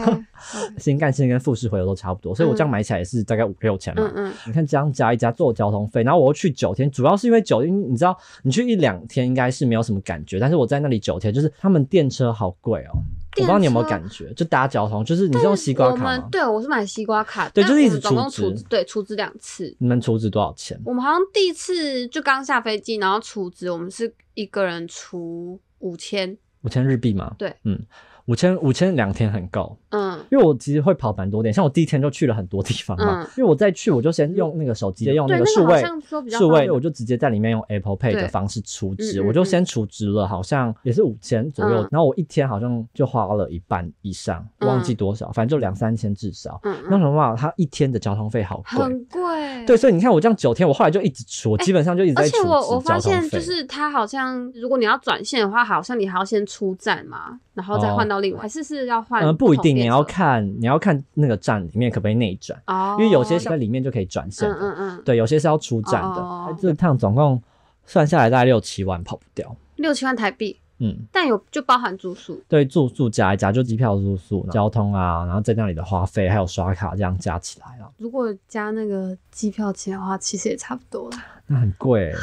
S1: 新干线跟富士回流都差不多，所以我这样买起来也是大概五六千嘛。你看这样加一加做交通费，然后我又去九天，主要是因为九天，你知道你去一两天应该是没有什么感觉，但是我在那里九天，就是他们电车好贵哦，我不知道你有没有感觉？就搭交通，就是你用西瓜卡。我
S2: 对我是买西瓜卡，对，就是一直储值，对，储值两次。
S1: 你们储值多少钱？我们
S2: 好像第一次就刚下飞机，然后储值，我们是一个人出五千，
S1: 五千日币嘛。对，嗯。五千五千两天很够，嗯，因为我其实会跑蛮多点，像我第一天就去了很多地方嘛，因为我再去我就先用那个手机，用那个数位数位，我就直接在里面用 Apple Pay 的方式储值，我就先储值了，好像也是五千左右，然后我一天好像就花了一半以上，忘记多少，反正就两三千至少。那什么嘛，他一天的交通费好贵，很贵。对，所以你看我这样九天，我后来就一直储，基本上就一直在储。而且我我发现就是
S2: 他好像，如果你要转线的话，好像你还要先出站嘛。然后再换到另外是是要换？嗯，不一定，你
S1: 要看你要看那个站里面可不可以内转哦，因为有些是在里面就可以转线，嗯嗯嗯，对，有些是要出站的。这趟总共算下来大概六七万，跑不掉。
S2: 六七万台币，嗯，但有就包含住宿。
S1: 对，住宿加一加就机票、住宿、交通啊，然后在那里的花费，还有刷卡这样加起来
S2: 啊。如果加那个机票钱的话，其实也差不多了。
S1: 那很贵。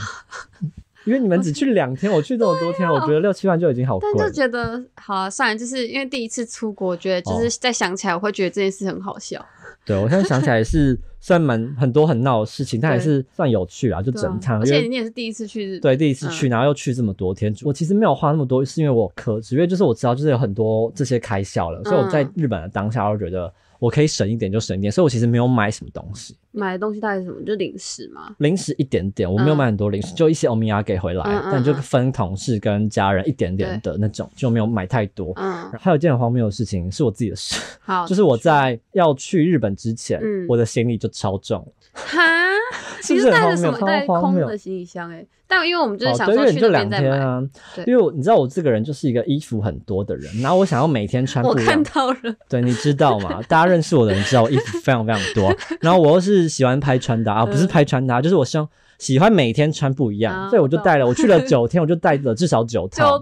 S1: [LAUGHS] 因为你们只去两天，我去这么多天，我觉得六七万就已经好贵了。但就觉
S2: 得好啊，算了，就是因为第一次出国，觉得就是在想起来，我会觉得这件事很好笑。[LAUGHS]
S1: 对，我现在想起来是虽 [LAUGHS] 然蛮很多很闹的事情，但还是算有趣啦，就整场。而且你
S2: 也是第一次去日，对，第一次去，然
S1: 后又去这么多天，我其实没有花那么多，是因为我可，只因为就是我知道，就是有很多这些开销了，所以我在日本的当下就觉得。我可以省一点就省一点，所以我其实没有买什么东西。
S2: 买的东西大概什么？就零食嘛。
S1: 零食一点点，我没有买很多零食，就一些欧米亚给回来，但就分同事跟家人一点点的那种，就没有买太多。嗯，还有一件很荒谬的事情，是我自己的事。好，[LAUGHS] 就是我在要去日本之前，我的行李就超重了。哈，
S3: 其 [LAUGHS] 实带了什么？
S1: 带空的
S2: 行李箱哎，但因为我们就是想说去那边再买啊。因为
S1: 你知道我这个人就是一个衣服很多的人，然后我想要每天穿不一样。[LAUGHS] 看到了，对，你知道吗？大家认识我的，人知道我衣服非常非常多。然后我又是喜欢拍穿搭啊，不是拍穿搭，就是我望喜欢每天穿不一样，所以我就带了。我去了九天，我就带了至少九 [LAUGHS] 套。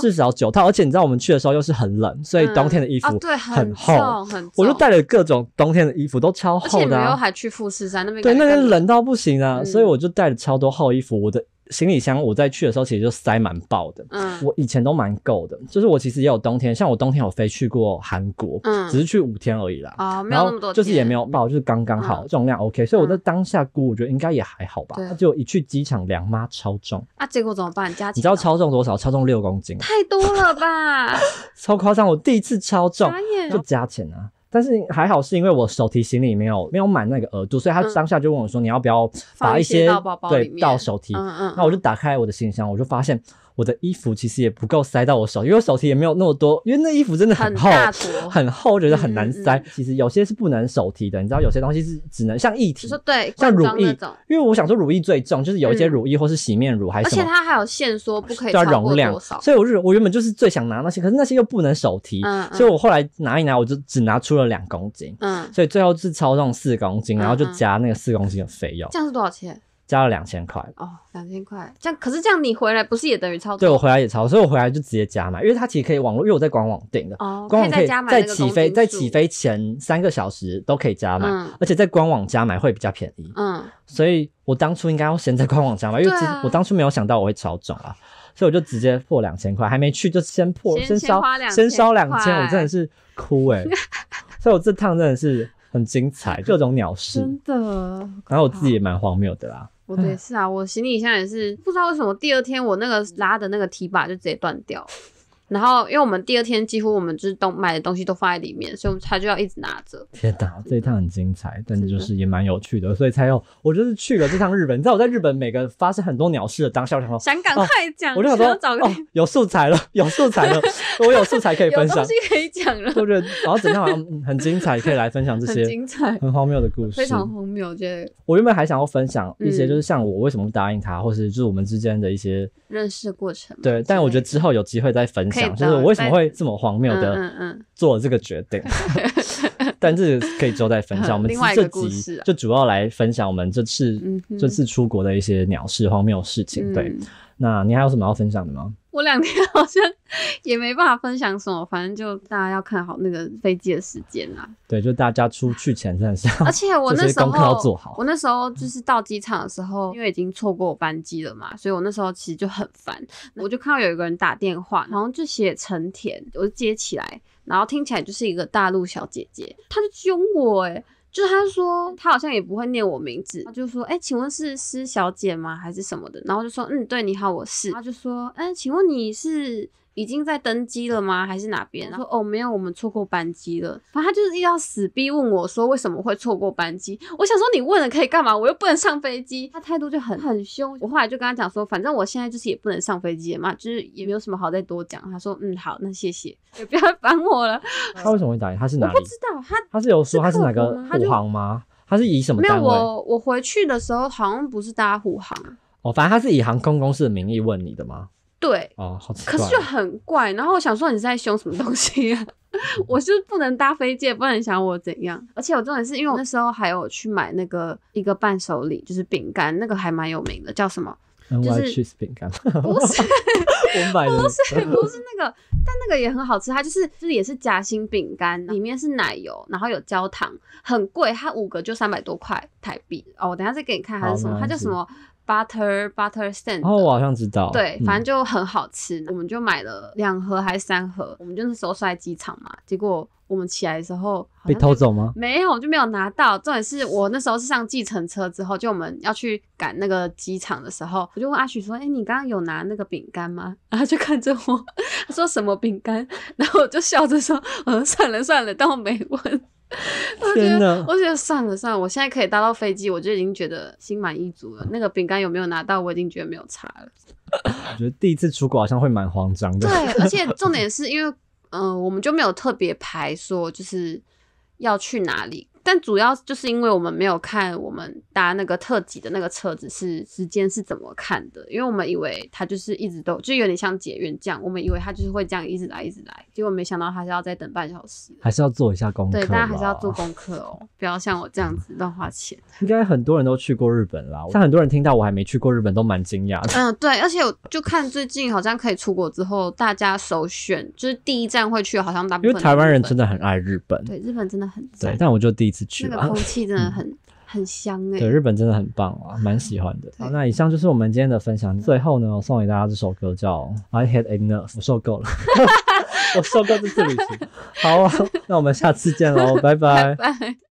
S1: 至少九套，而且你知道我们去的时候又是很冷，所以冬天的衣服很厚，很，我就带了各种冬天的衣服都超厚的。而且
S2: 还去富士山那边，对，那边
S1: 冷到不行啊，所以我就带了超多厚衣服，我的。行李箱我在去的时候其实就塞满爆的，我以前都蛮够的，就是我其实也有冬天，像我冬天有飞去过韩国，只是去五天而已
S3: 啦，然后就是
S1: 也没有爆，就是刚刚好重量 OK，所以我在当下估，我觉得应该也还好吧。结就一去机场，两妈超重，
S2: 啊，结果怎么办？加，你
S1: 知道超重多少？超重六公斤，太多了吧？[LAUGHS] 超夸张，我第一次超重就加钱啊。但是还好，是因为我手提行李没有没有满那个额度，所以他当下就问我说：“你要不要把一些对到手提？”嗯嗯，那我就打开我的行李箱，我就发现。我的衣服其实也不够塞到我手，因为我手提也没有那么多，因为那衣服真的很厚，很厚，觉得很难塞。其实有些是不能手提的，你知道有些东西是只能像液体，
S2: 对，像乳液，
S1: 因为我想说乳液最重，就是有一些乳液或是洗面乳还是什么，而且它
S2: 还有限缩，不可以容量，所以我
S1: 是我原本就是最想拿那些，可是那些又不能手提，所以我后来拿一拿，我就只拿出了两公斤，嗯，所以最后是超重四公斤，然后就加那个四公斤的费用，这
S2: 样是多少钱？
S1: 加了两千块哦，
S2: 两千块，这样可是这样你回来不是也等于超？对，
S1: 我回来也超，所以我回来就直接加买，因为它其实可以网络，因为我在官网订的，官网可以在起飞在起飞前三个小时都可以加买，而且在官网加买会比较便宜。嗯，所以我当初应该要先在官网加买，因为我当初没有想到我会超重啊，所以我就直接破两千块，还没去就先破先烧先烧两千，我真的是哭哎，[LAUGHS] 所以我这趟真的是很精彩，各种鸟事，
S3: 真的，
S1: 然后我自己也蛮荒谬的啦。
S3: 我
S2: 对是啊，我行李箱也是不知道为什么，第二天我那个拉的那个提把就直接断掉。然后，因为我们第二天几乎我们就是都买的东西都放在里面，所以，我们他就要一直拿着。
S1: 天哪，这一趟很精彩，真的就是也蛮有趣的，所以才有。我就是去了这趟日本，你知道我在日本每个发生很多鸟事的当下，想赶快讲，我就想说，找个有素材了，有素材了，我有素材可以分享，东西
S2: 可以讲了，
S1: 对不对？然后整天晚上很精彩，可以来分享这些很精彩、很荒谬的故事，非常荒
S2: 谬。我觉得
S1: 我原本还想要分享一些，就是像我为什么不答应他，或是就是我们之间的一些
S2: 认识过程。对，
S1: 但我觉得之后有机会再分享。讲就是我为什么会这么荒谬的做这个决定，[LAUGHS] 但是可以之后再分享。我们这集就主要来分享我们这次这次出国的一些鸟事、荒谬事情，对。那你还有什么要分享的吗？
S2: 我两天好像也没办法分享什么，反正就大家要看好那个飞机的时间啊。
S1: 对，就大家出去前算是。[LAUGHS] 而且我那时候做好，
S2: 我那时候就是到机场的时候，因为已经错过班机了嘛，所以我那时候其实就很烦。我就看到有一个人打电话，然后就写成田，我就接起来，然后听起来就是一个大陆小姐姐，她就凶我哎。就他说，他好像也不会念我名字，他就说，哎，请问是施小姐吗，还是什么的？然后就说，嗯，对，你好，我是。他就说，哎，请问你是？已经在登机了吗？还是哪边？然后哦，没有，我们错过班机了。反正他就是一要死逼问我说为什么会错过班机。我想说你问了可以干嘛？我又不能上飞机。他态度就很很凶。我后来就跟他讲说，反正我现在就是也不能上飞机嘛，就是也没有什么好再多讲。他说嗯好，那谢谢，[LAUGHS] 也不要烦我了。
S1: [LAUGHS] 他为什么会打？他是哪里？不知道他他是有说他是哪个护航吗？他是以什么？没有我
S2: 我回去的时候好像不是搭护航
S1: 哦，反正他是以航空公司的名义问你的吗？对，啊，可是就
S2: 很怪。然后我想说你是在凶什么东西啊？[LAUGHS] 我是不能搭飞机，不能想我怎样。而且我重点是因为我那时候还有去买那个一个伴手礼，就是饼干，那个还蛮有名的，叫什么？
S1: 就是不是，我 e 的饼干，不是，[LAUGHS] 不是，不是
S2: 那个，但那个也很好吃，它就是就是也是夹心饼干，里面是奶油，然后有焦糖，很贵，它五个就三百多块台币。哦，我等下再给你看它是什么，它叫什么？Butter Butter Sand，哦，我
S1: 好像知道。对，反正
S2: 就很好吃，我们就买了两盒还是三盒，我们就是手甩机场嘛，结果。我们起来的时候被偷走吗？没有，就没有拿到。重点是我那时候是上计程车之后，就我们要去赶那个机场的时候，我就问阿许说：“哎，你刚刚有拿那个饼干吗？” [LAUGHS] 然后就看着我，他说：“什么饼干？”然后我就笑着说：“嗯，算了算了，当我没问。”
S3: 真的，
S2: 我觉得算了算了，我现在可以搭到飞机，我就已经觉得心满意足了。那个饼干有没有拿到，我已经觉得没有差了。
S1: 我觉得第一次出国好像会蛮慌张的。对，而
S2: 且重点是因为。嗯，我们就没有特别排说，就是要去哪里。但主要就是因为我们没有看我们搭那个特急的那个车子是时间是怎么看的，因为我们以为它就是一直都就有点像捷运这样，我们以为它就是会这样一直来一直来，结果没想到它是要再等半小时，
S1: 还是要做一下功课。对，大家还是要
S2: 做功课哦，不要像我这样子乱花钱。[LAUGHS]
S1: 应该很多人都去过日本啦，像很多人听到我还没去过日本都蛮惊讶的。嗯，
S2: 对，而且我就看最近好像可以出国之后，大家首选就是第一站会去，好像大部分因为台湾
S1: 人真的很爱日本，对，
S2: 日本真的很
S1: 对，但我就第一次。这个空气
S2: 真的很很香哎，对，
S1: 日本真的很棒啊，蛮喜欢的。那以上就是我们今天的分享。最后呢，我送给大家这首歌叫《I Had Enough》，我受够了，[LAUGHS] 我受够这次旅行。好啊，那我们下次见喽，拜拜。
S2: [LAUGHS]